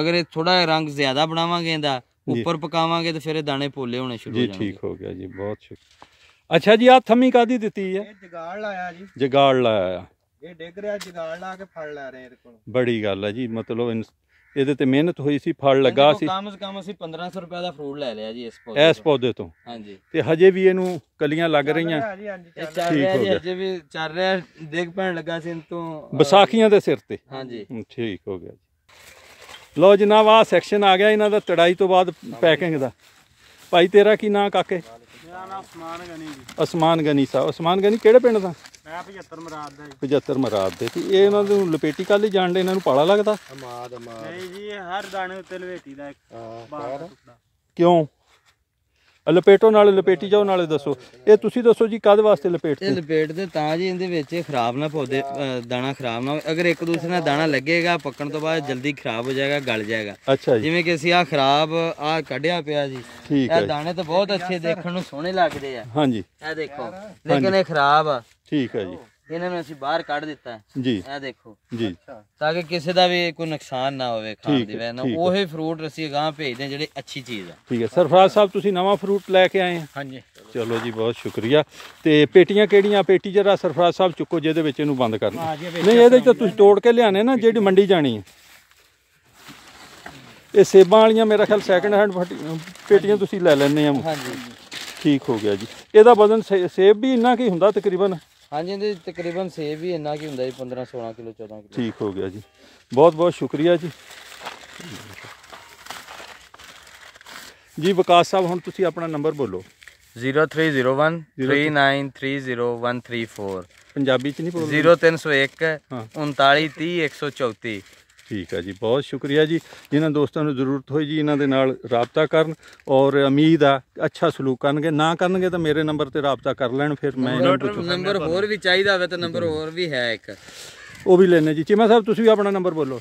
ਅਗਰ ਇਹ ਥੋੜਾ ਜਿਹਾ ਰੰਗ ਜ਼ਿਆਦਾ ਬਣਾਵਾਂਗੇ ਇਹਦਾ ਉੱਪਰ ਪਕਾਵਾਂਗੇ ਤੇ ਫਿਰ ਇਹ ਦਾਣੇ ਪੋਲੇ ਹੋਣੇ ਸ਼ੁਰੂ ਹੋ ਜਾਣਗੇ ਜੀ ਠੀਕ ਹੋ ਗਿਆ ਜੀ ਬਹੁਤ ਸ਼ੁਕਰ ਅੱਛਾ ਜੀ ਆ ਥੰਮੀ ਕਾਦੀ ਦਿੱਤੀ ਹੈ ਇਹ ਜਗਾੜ ਲਾਇਆ ਜੀ ਜਗਾੜ ਲਾਇਆ ਇਹ ਡਿੱਗ ਰਿਹਾ ਜਗਾੜ ਲਾ ਕੇ ਫੜ ਲੈ ਰਹੇ ਇਹਦੇ ਕੋਲ ਬੜੀ ਗੱਲ ਹੈ ਜੀ ਮਤਲਬ ਇਹਦੇ ਤੇ ਮਿਹਨਤ ਹੋਈ ਸੀ ਫਲ ਲੱਗਾ ਸੀ ਕਮ ਸੇ ਕਮ ਅਸੀਂ 1500 ਰੁਪਏ ਦਾ ਫਰੂਟ ਲੈ ਲਿਆ ਜੀ ਇਸ ਪੌਦੇ ਇਸ ਪੌਦੇ ਤੋਂ ਹਾਂਜੀ ਤੇ ਹਜੇ ਵੀ ਇਹਨੂੰ ਕਲੀਆਂ ਲੱਗ ਰਹੀਆਂ ਇਹ ਚੱਲ ਰਿਹਾ ਜੀ ਹਜੇ ਵੀ ਚੱਲ ਰਿਹਾ ਦੇਖ ਪੈਣ ਲੱਗਾ ਸੀ ਤੋਂ ਬਸਾਖੀਆਂ ਦੇ ਸਿਰ ਤੇ ਹਾਂਜੀ ਠੀਕ ਹੋ ਗਿਆ ਜੀ ਲੋ ਜਨਾਬ ਆ ਸੈਕਸ਼ਨ ਆ ਗਿਆ ਇਹਨਾਂ ਦਾ ਤੜਾਈ ਤੋਂ ਬਾਅਦ ਪੈਕਿੰਗ ਦਾ ਭਾਈ ਤੇਰਾ ਕੀ ਨਾਂ ਕਾਕੇ ਮੇਰਾ ਨਾਮ ਉਸਮਾਨ ਗਨੀ ਉਸਮਾਨ ਗਨੀ ਸਾਹਿਬ ਉਸਮਾਨ ਗਨੀ ਕਿਹੜੇ ਪਿੰਡ ਦਾ ਮੈਂ 75 ਮਰਾਦ ਦਾ 75 ਮਰਾਦ ਦੇ ਤੇ ਇਹ ਇਹਨਾਂ ਨੂੰ ਲਪੇਟੀ ਕੱਲ ਹੀ ਜਾਣਦੇ ਇਹਨਾਂ ਨੂੰ ਪਾਲਾ ਲੱਗਦਾ ਅਮਾਦ ਅਮਾਦ ਨਹੀਂ ਜੀ ਹਰ ਦਾਣੇ ਉੱਤੇ ਲਪੇਟੀ ਦਾ ਇੱਕ ਬਾਹਰ ਕਿਉਂ ਲਪੇਟੋ ਨਾਲ ਲਪੇਟੀ ਜਾਓ ਨਾਲੇ ਦੱਸੋ ਇਹ ਤੁਸੀਂ ਦੱਸੋ ਜੀ ਕਦ ਵਾਸਤੇ ਲਪੇਟਦੇ ਇਹ ਲਪੇਟਦੇ ਤਾਂ ਜੀ ਇਹਦੇ ਵਿੱਚ ਖਰਾਬ ਨਾ ਪੌਦੇ ਦਾਣਾ ਖਰਾਬ ਨਾ ਹੋਵੇ ਅਗਰ ਇੱਕ ਦੂਸਰੇ ਨਾਲ ਦਾਣਾ ਲੱਗੇਗਾ ਪੱਕਣ ਤੋਂ ਬਾਅਦ ਜਲਦੀ ਖਰਾਬ ਹੋ ਜਾਏਗਾ ਗਲ ਜਾਏਗਾ ਜਿਵੇਂ ਕਿ ਅਸੀਂ ਆ ਖਰਾਬ ਆ ਕੱਢਿਆ ਪਿਆ ਜੀ ਇਹ ਦਾਣੇ ਤਾਂ ਬਹੁਤ ਅੱਛੇ ਦੇਖਣ ਨੂੰ ਸੋਹਣੇ ਲੱਗਦੇ ਆ ਹਾਂਜੀ ਇਹ ਦੇਖੋ ਲੇਕਿਨ ਇਹ ਖਰਾਬ ਆ ਠੀਕ ਹੈ ਜੀ ਇਹਨਾਂ ਨੂੰ ਅਸੀਂ ਬਾਹਰ ਕੱਢ ਦਿੱਤਾ ਹੈ ਜੀ ਇਹ ਦੇਖੋ ਜੀ ਤਾਂ ਕਿ ਕਿਸੇ ਦਾ ਵੀ ਕੋਈ ਨੁਕਸਾਨ ਨਾ ਹੋਵੇ ਖਾਣ ਦੀ ਵੈਨ ਉਹੇ ਫਰੂਟ ਅਸੀਂ ਅਗਾਹ ਭੇਜਦੇ ਹਾਂ ਜਿਹੜੇ ਅੱਛੀ ਚੀਜ਼ ਹੈ ਠੀਕ ਹੈ ਸਰਫਰਾਜ਼ ਸਾਹਿਬ ਤੁਸੀਂ ਨਵਾਂ ਫਰੂਟ ਲੈ ਕੇ ਆਏ ਹਾਂ ਹਾਂਜੀ ਚਲੋ ਜੀ ਬਹੁਤ ਸ਼ੁਕਰੀਆ ਤੇ ਪੇਟੀਆਂ ਕਿਹੜੀਆਂ ਪੇਟੀ ਜਰਾ ਸਰਫਰਾਜ਼ ਸਾਹਿਬ ਚੁੱਕੋ ਜਿਹਦੇ ਵਿੱਚ ਇਹਨੂੰ ਬੰਦ ਕਰਨਾ ਨਹੀਂ ਇਹਦੇ ਤਾਂ ਤੁਸੀਂ ਤੋੜ ਕੇ ਲਿਆਣੇ ਨਾ ਜਿਹੜੀ ਮੰਡੀ ਜਾਣੀ ਹੈ ਇਹ ਸੇਬਾਂ ਵਾਲੀਆਂ ਮੇਰਾ ਖਿਆਲ ਸੈਕੰਡ ਹੈਂਡ ਪੇਟੀਆਂ ਤੁਸੀਂ ਲੈ ਲੈਣੇ ਆ ਹਾਂਜੀ ਠੀਕ ਹੋ ਗਿਆ ਜੀ ਇਹਦਾ ਵਜ਼ਨ ਸੇਬ ਵੀ ਇੰਨਾ ਕੀ ਹੁੰਦਾ ਤਕਰੀਬਨ ਹਾਂਜੀ ਇਹਦੇ ਤਕਰੀਬਨ ਸੇਬ ਵੀ ਇੰਨਾ ਕੀ ਹੁੰਦਾ ਜੀ 15 16 ਕਿਲੋ 14 ਕਿਲੋ ਠੀਕ ਹੋ ਗਿਆ ਜੀ ਬਹੁਤ ਬਹੁਤ ਸ਼ੁਕਰੀਆ ਜੀ ਜੀ ਵਿਕਾਸ ਸਾਹਿਬ ਹੁਣ ਤੁਸੀਂ ਆਪਣਾ ਨੰਬਰ ਬੋਲੋ 0301 3930134 ਪੰਜਾਬੀ ਚ ਨਹੀਂ ਬੋਲੋ 0301 3930134 134 ਠੀਕ ਹੈ ਜੀ ਬਹੁਤ ਸ਼ੁਕਰੀਆ ਜੀ ਜਿਨ੍ਹਾਂ ਦੋਸਤਾਂ ਨੂੰ ਜ਼ਰੂਰਤ ਹੋਈ ਜੀ ਇਹਨਾਂ ਦੇ ਨਾਲ ਰਾਬਤਾ ਕਰਨ ਔਰ ਉਮੀਦ ਆ ਅੱਛਾ ਸਲੂਕ ਕਰਨਗੇ ਨਾ ਕਰਨਗੇ ਤਾਂ ਮੇਰੇ ਨੰਬਰ ਤੇ ਰਾਬਤਾ ਕਰ ਲੈਣ ਫਿਰ ਮੈਂ ਨੰਬਰ ਹੋਰ ਵੀ ਚਾਹੀਦਾ ਹੋਵੇ ਤਾਂ ਨੰਬਰ ਹੋਰ ਵੀ ਹੈ ਇੱਕ ਉਹ ਵੀ ਲੈਣੇ ਜੀ ਚੀਮਾ ਸਾਹਿਬ ਤੁਸੀਂ ਵੀ ਆਪਣਾ ਨੰਬਰ ਬੋਲੋ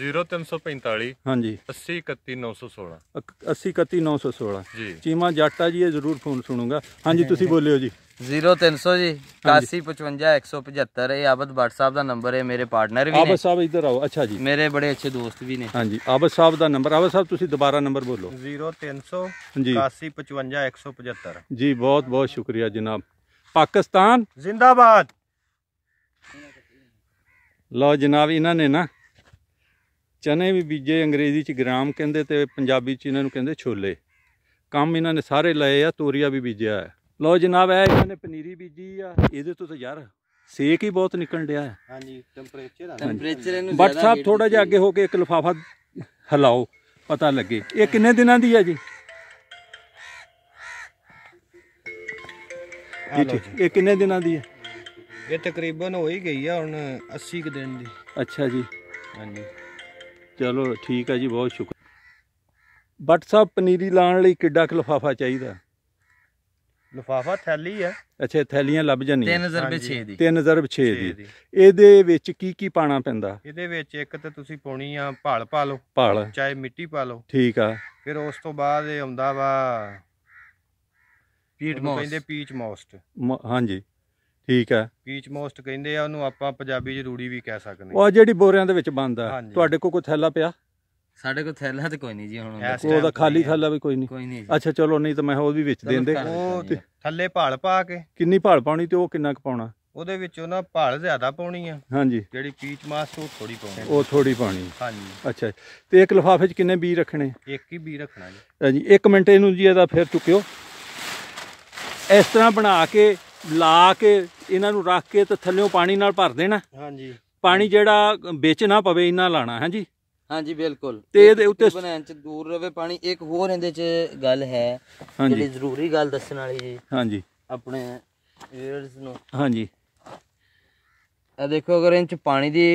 0345 ਹਾਂਜੀ 8031916 8031916 ਜੀ ਚੀਮਾ ਜੱਟਾ ਜੀ ਇਹ ਜ਼ਰੂਰ ਫੋਨ ਸੁਣੂਗਾ ਹਾਂਜੀ ਤੁਸੀਂ ਬੋਲਿਓ ਜੀ 0300 ਜੀ 8855175 ਇਹ ਆਬਦ ਭੱਟ ਸਾਹਿਬ ਦਾ ਨੰਬਰ ਹੈ ਮੇਰੇ ਪਾਰਟਨਰ ਵੀ ਨੇ ਆਬਦ ਸਾਹਿਬ ਇੱਧਰ ਆਓ ਅੱਛਾ ਜੀ ਮੇਰੇ ਬੜੇ ਅੱਛੇ ਦੋਸਤ ਵੀ ਨੇ ਹਾਂਜੀ ਆਬਦ ਸਾਹਿਬ ਦਾ ਨੰਬਰ ਆਬਦ ਸਾਹਿਬ ਤੁਸੀਂ ਦੁਬਾਰਾ ਨੰਬਰ ਬੋਲੋ 0300 8855175 ਜੀ ਬਹੁਤ ਬਹੁਤ ਸ਼ੁਕਰੀਆ ਜਨਾਬ ਪਾਕਿਸਤਾਨ ਜ਼ਿੰਦਾਬਾਦ ਲਓ ਜਨਾਬ ਇਹਨਾਂ ਨੇ ਨਾ ਚਨੇ ਵੀ ਬੀਜੇ ਅੰਗਰੇਜ਼ੀ ਚ ਗ੍ਰਾਮ ਕਹਿੰਦੇ ਤੇ ਪੰਜਾਬੀ ਚ ਇਹਨਾਂ ਨੂੰ ਕਹਿੰਦੇ ਛੋਲੇ ਕੰਮ ਇਹਨਾਂ ਨੇ ਸਾਰੇ ਲਏ ਆ ਤੋਰੀਆ ਵੀ ਬੀਜਿਆ ਹੈ ਲੋ ਜਨਾਬ ਇਹ ਇਹਨਾਂ ਨੇ ਪਨੀਰੀ ਬੀਜੀ ਆ ਇਹਦੇ ਤੋਂ ਤਾਂ ਯਾਰ ਸੇਕ ਹੀ ਬਹੁਤ ਨਿਕਲਣ ਡਿਆ ਹੈ ਹਾਂਜੀ ਟੈਂਪਰੇਚਰ ਆ ਟੈਂਪਰੇਚਰ ਇਹਨੂੰ ਬਟ ਸਾਹਿਬ ਥੋੜਾ ਜਿਹਾ ਅੱਗੇ ਹੋ ਕੇ ਇੱਕ ਲਫਾਫਾ ਹਲਾਓ ਪਤਾ ਲੱਗੇ ਇਹ ਕਿੰਨੇ ਦਿਨਾਂ ਦੀ ਹੈ ਜੀ ਇਹ ਕਿੰਨੇ ਦਿਨਾਂ ਦੀ ਹੈ ਇਹ ਤਕਰੀਬਨ ਹੋ ਹੀ ਗਈ ਆ ਹੁਣ 80 ਕਿ ਦਿਨ ਦੀ ਅੱਛਾ ਜੀ ਹਾਂਜੀ ਚਲੋ ਠੀਕ ਹੈ ਜੀ ਬਹੁਤ ਸ਼ੁਕਰ ਬੱਟ ਸਾਹਿਬ ਪਨੀਰੀ ਲਾਣ ਲਈ ਕਿੱਡਾ ਕੁ ਲਫਾਫਾ ਚਾਹੀਦਾ ਲਫਾਫਾ ਥੈਲੀ ਆ ਅੱਛਾ ਥੈਲੀਆਂ ਲੱਭ ਜਾਣੀਆਂ 6 ਦੀ 6 ਦੀ ਇਹਦੇ ਵਿੱਚ ਕੀ ਕੀ ਪਾਣਾ ਪੈਂਦਾ ਇਹਦੇ ਵਿੱਚ ਇੱਕ ਤਾਂ ਤੁਸੀਂ ਪਾਉਣੀ ਆ ਭਾਲ ਪਾ ਲਓ ਭਾਲ ਚਾਹੇ ਮਿੱਟੀ ਪਾ ਲਓ ਠੀਕ ਆ ਫਿਰ ਉਸ ਤੋਂ ਬਾਅਦ ਇਹ ਆਉਂਦਾ ਵਾ ਪੀਟ ਮੋਸਟ ਕਹਿੰਦੇ ਪੀਚ ਮੋਸਟ ਹਾਂਜੀ ਠੀਕ ਹੈ ਪੀਚ ਮੋਸਟ ਕਹਿੰਦੇ ਆ ਉਹਨੂੰ ਆਪਾਂ ਪੰਜਾਬੀ ਚ ਰੂੜੀ ਵੀ ਕਹਿ ਸਕਦੇ ਆ ਉਹ ਜਿਹੜੀ ਬੋਰਿਆਂ ਦੇ ਵਿੱਚ ਬੰਦਾ ਤੁਹਾਡੇ ਕੋਲ ਕੋਈ ਥੈਲਾ ਪਿਆ ਸਾਡੇ ਕੋਲ ਥੈਲਾ ਤੇ ਕੋਈ ਨਹੀਂ ਜੀ ਹੁਣ ਉਹਦਾ ਖਾਲੀ ਥੈਲਾ ਵੀ ਕੋਈ ਨਹੀਂ ਅੱਛਾ ਚਲੋ ਨਹੀਂ ਤਾਂ ਮੈਂ ਉਹ ਵੀ ਵਿੱਚ ਦੇਂਦੇ ਉਹ ਥੱਲੇ ਭਾਲ ਪਾ ਕੇ ਕਿੰਨੀ ਭਾਲ ਪਾਉਣੀ ਤੇ ਉਹ ਕਿੰਨਾ ਕੁ ਪਾਉਣਾ ਉਹਦੇ ਵਿੱਚ ਉਹਨਾਂ ਭਾਲ ਜ਼ਿਆਦਾ ਪਾਉਣੀ ਆ ਹਾਂਜੀ ਜਿਹੜੀ ਪੀਚ ਮਾਸ ਉਹ ਥੋੜੀ ਪਾਉਣੀ ਉਹ ਥੋੜੀ ਪਾਉਣੀ ਹਾਂਜੀ ਅੱਛਾ ਤੇ ਇੱਕ ਲਫਾਫੇ 'ਚ ਕਿੰਨੇ ਬੀ ਰੱਖਣੇ ਇੱਕ ਹੀ ਬੀ ਰੱਖਣਾ ਜੀ ਹਾਂਜੀ 1 ਮਿੰਟ ਇਹਨੂੰ ਜੀ ਇਹਦਾ ਫਿਰ ਚੁੱਕਿਓ ਇਸ ਤਰ੍ਹਾਂ ਬਣਾ ਕੇ ਲਾ ਕੇ ਇਹਨਾਂ ਨੂੰ ਰੱਖ ਕੇ ਤੇ ਥੱਲੇੋਂ ਪਾਣੀ ਨਾਲ ਭਰ ਦੇਣਾ ਹਾਂਜੀ ਪਾਣੀ ਜਿਹੜਾ ਵਿੱਚ ਨਾ ਪਵੇ ਇਹਨਾਂ ਲਾਣਾ ਹਾਂਜੀ ਹਾਂਜੀ ਬਿਲਕੁਲ ਤੇ ਇਹਦੇ ਉੱਤੇ ਬਣਾਉਣ ਚ ਦੂਰ ਰਵੇ ਪਾਣੀ ਇੱਕ ਹੋਰ ਇਹਦੇ ਚ ਗੱਲ ਹੈ ਜਿਹੜੀ ਜ਼ਰੂਰੀ ਗੱਲ ਦੱਸਣ ਵਾਲੀ ਜੀ ਹਾਂਜੀ ਆਪਣੇ ਵੀਅਰਸ ਨੂੰ ਹਾਂਜੀ ਆ ਦੇਖੋ ਅਗਰ ਇੰਚ ਪਾਣੀ ਦੀ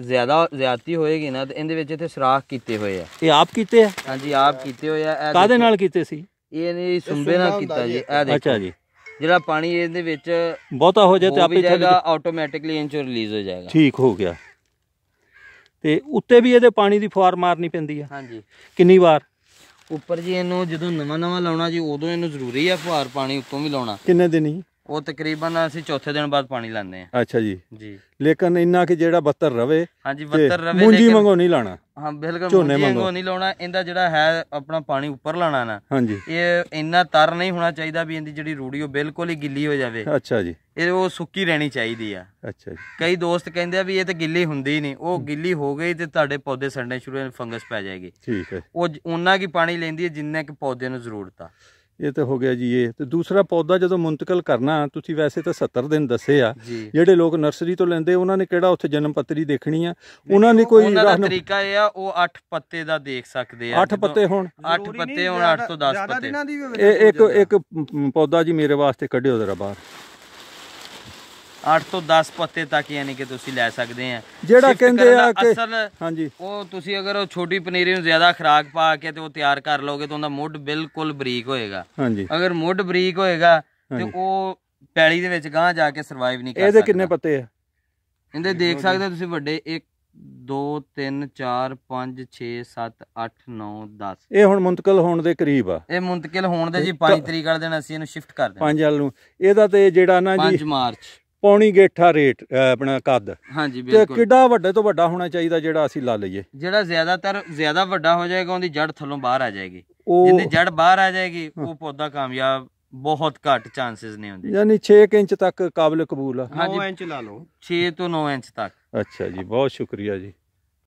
ਜ਼ਿਆਦਾ ਜ਼ਿਆਦਤੀ ਹੋਏਗੀ ਨਾ ਤੇ ਇਹਦੇ ਵਿੱਚ ਇੱਥੇ ਸਰਾਖ ਕੀਤੇ ਹੋਏ ਆ ਇਹ ਆਪ ਕੀਤੇ ਆ ਹਾਂਜੀ ਆਪ ਕੀਤੇ ਹੋਏ ਆ ਕਾਦੇ ਨਾਲ ਕੀਤੇ ਸੀ ਇਹ ਨਹੀਂ ਸੁੰਬੇ ਨਾਲ ਕੀਤਾ ਜੀ ਆ ਦੇਖੋ ਅੱਛਾ ਜੀ ਜਿਹੜਾ ਪਾਣੀ ਇਹਦੇ ਵਿੱਚ ਬਹੁਤਾ ਹੋ ਜਾਏ ਤੇ ਆਪੇ ਜਾਏਗਾ ਆਟੋਮੈਟਿਕਲੀ ਇੰਚ ਰਿਲੀਜ਼ ਹੋ ਜਾਏਗਾ ਠੀਕ ਹੋ ਗਿਆ ਤੇ ਉੱਤੇ ਵੀ ਇਹਦੇ ਪਾਣੀ ਦੀ ਫੁਆਰ ਮਾਰਨੀ ਪੈਂਦੀ ਆ ਹਾਂਜੀ ਕਿੰਨੀ ਵਾਰ ਉੱਪਰ ਜੀ ਇਹਨੂੰ ਜਦੋਂ ਨਵਾਂ ਨਵਾਂ ਲਾਉਣਾ ਜੀ ਉਦੋਂ ਇਹਨੂੰ ਜ਼ਰੂਰੀ ਆ ਫੁਆਰ ਪਾਣੀ ਉੱਤੋਂ ਵੀ ਲਾਉਣਾ ਕਿੰਨੇ ਦਿਨ ਜੀ ਉਹ ਤਕਰੀਬਨ ਅਸੀਂ ਚੌਥੇ ਦਿਨ ਬਾਅਦ ਪਾਣੀ ਲਾਉਂਦੇ ਆ ਅੱਛਾ ਜੀ ਜੀ ਲੇਕਿਨ ਇੰਨਾ ਕਿ ਜਿਹੜਾ ਬੱਤਰ ਰਵੇ ਹਾਂਜੀ ਬੱਤਰ ਰਵੇ ਮੂੰਜੀ ਮੰਗੋ ਨਹੀਂ ਲਾਣਾ ਹਾਂ ਬਿਲਕੁਲ ਝੋਨੇ ਮੰਗੋ ਨਹੀਂ ਲਾਉਣਾ ਇਹਦਾ ਜਿਹੜਾ ਹੈ ਆਪਣਾ ਪਾਣੀ ਉੱਪਰ ਲਾਣਾ ਨਾ ਹਾਂਜੀ ਇਹ ਇੰਨਾ ਤਰ ਨਹੀਂ ਹੋਣਾ ਚਾਹੀਦਾ ਵੀ ਇਹਦੀ ਜਿਹੜੀ ਰੂੜੀ ਉਹ ਬਿਲਕੁਲ ਹੀ ਗਿੱਲੀ ਹੋ ਜਾਵੇ ਅੱਛਾ ਜੀ ਇਹ ਉਹ ਸੁੱਕੀ ਰਹਿਣੀ ਚਾਹੀਦੀ ਆ ਅੱਛਾ ਜੀ ਕਈ ਦੋਸਤ ਕਹਿੰਦੇ ਆ ਵੀ ਇਹ ਤੇ ਗਿੱਲੀ ਹੁੰਦੀ ਨਹੀਂ ਉਹ ਗਿੱਲੀ ਹੋ ਗਈ ਤੇ ਤੁਹਾਡੇ ਪੌਦੇ ਸੜਨੇ ਸ਼ੁਰੂ ਹੋ ਫੰਗਸ ਪੈ ਜਾਏਗੀ ਠੀਕ ਹੈ ਉਹ ਉਹਨਾਂ ਕੀ ਪਾਣੀ ਲੈਂਦੀ ਹੈ ਜਿੰਨੇ ਕਿ ਪੌਦੇ ਨੂੰ ਜ਼ਰੂਰਤ ਆ ਇਹ ਤਾਂ ਹੋ ਗਿਆ ਜੀ ਇਹ ਤੇ ਦੂਸਰਾ ਪੌਦਾ ਜਦੋਂ ਮੁੰਤਕਲ ਕਰਨਾ ਤੁਸੀਂ ਵੈਸੇ ਤਾਂ 70 ਦਿਨ ਦੱਸੇ ਆ ਜਿਹੜੇ ਲੋਕ ਨਰਸਰੀ ਤੋਂ ਲੈਂਦੇ ਉਹਨਾਂ ਨੇ ਕਿਹੜਾ ਉੱਥੇ ਜਨਮ ਪੱਤਰੀ ਦੇਖਣੀ ਆ ਉਹਨਾਂ ਨੇ ਕੋਈ ਉਹਨਾਂ ਦਾ ਤਰੀਕਾ ਇਹ ਆ ਉਹ 8 ਪੱਤੇ ਦਾ ਦੇਖ ਸਕਦੇ ਆ 8 ਪੱਤੇ ਹੋਣ 8 ਪੱਤੇ ਹੋਣ 8 ਤੋਂ 10 ਪੱਤੇ ਇਹ ਇੱਕ ਇੱਕ ਪੌਦਾ ਜੀ ਮੇਰੇ ਵਾਸਤੇ ਕੱਢਿਓ ਜ਼ਰਾ ਬਾਹਰ 8 ਤੋਂ 10 ਪੱਤੇ ਤੱਕ ਯਾਨੀ ਕਿ ਤੁਸੀਂ ਲੈ ਸਕਦੇ ਆ ਜਿਹੜਾ ਕਹਿੰਦੇ ਆ ਕਿ ਹਾਂਜੀ ਉਹ ਤੁਸੀਂ ਅਗਰ ਉਹ ਛੋਟੀ ਪਨੀਰੀ ਨੂੰ ਜ਼ਿਆਦਾ ਖਰਾਕ ਪਾ ਕੇ ਤੇ ਉਹ ਤਿਆਰ ਕਰ ਲੋਗੇ ਤਾਂ ਉਹਦਾ ਮੁੱਢ ਬਿਲਕੁਲ ਬਰੀਕ ਹੋਏਗਾ ਹਾਂਜੀ ਅਗਰ ਮੁੱਢ ਬਰੀਕ ਹੋਏਗਾ ਤੇ ਉਹ ਪੈਲੀ ਦੇ ਵਿੱਚ ਗਾਂ ਜਾ ਕੇ ਸਰਵਾਈਵ ਨਹੀਂ ਕਰ ਸਕਦਾ ਇਹਦੇ ਕਿੰਨੇ ਪੱਤੇ ਆ ਇਹਦੇ ਦੇਖ ਸਕਦੇ ਤੁਸੀਂ ਵੱਡੇ 1 2 3 4 5 6 7 8 9 10 ਇਹ ਹੁਣ ਮੁੰਤਕਲ ਹੋਣ ਦੇ ਕਰੀਬ ਆ ਇਹ ਮੁੰਤਕਲ ਹੋਣ ਦੇ ਜੀ 5 ਤਰੀਕ ਵਾਲੇ ਦਿਨ ਅਸੀਂ ਇਹਨੂੰ ਸ਼ਿਫਟ ਕਰ ਦੇਣਾ 5 ਵਾਲ ਨੂੰ ਇਹਦਾ ਤੇ ਜਿਹੜਾ ਨਾ ਜੀ 5 ਮਾਰਚ ਪੌਣੀ ਗੇਠਾ ਰੇਟ ਆਪਣਾ ਕੱਦ ਹਾਂਜੀ ਬਿਲਕੁਲ ਤੇ ਕਿੱਡਾ ਵੱਡੇ ਤੋਂ ਵੱਡਾ ਹੋਣਾ ਚਾਹੀਦਾ ਜਿਹੜਾ ਅਸੀਂ ਲਾ ਲਈਏ ਜਿਹੜਾ ਜ਼ਿਆਦਾਤਰ ਜ਼ਿਆਦਾ ਵੱਡਾ ਹੋ ਜਾਏਗਾ ਉਹਦੀ ਜੜ ਥੱਲੋਂ ਬਾਹਰ ਆ ਜਾਏਗੀ ਜਿੰਦੀ ਜੜ ਬਾਹਰ ਆ ਜਾਏਗੀ ਉਹ ਪੌਦਾ ਕਾਮਯਾਬ ਬਹੁਤ ਘੱਟ ਚਾਂਸਸ ਨੇ ਹੁੰਦੇ ਯਾਨੀ 6 ਇੰਚ ਤੱਕ ਕਾਬਲ ਕਬੂਲ ਆ 9 ਇੰਚ ਲਾ ਲਓ 6 ਤੋਂ 9 ਇੰਚ ਤੱਕ ਅੱਛਾ ਜੀ ਬਹੁਤ ਸ਼ੁਕਰੀਆ ਜੀ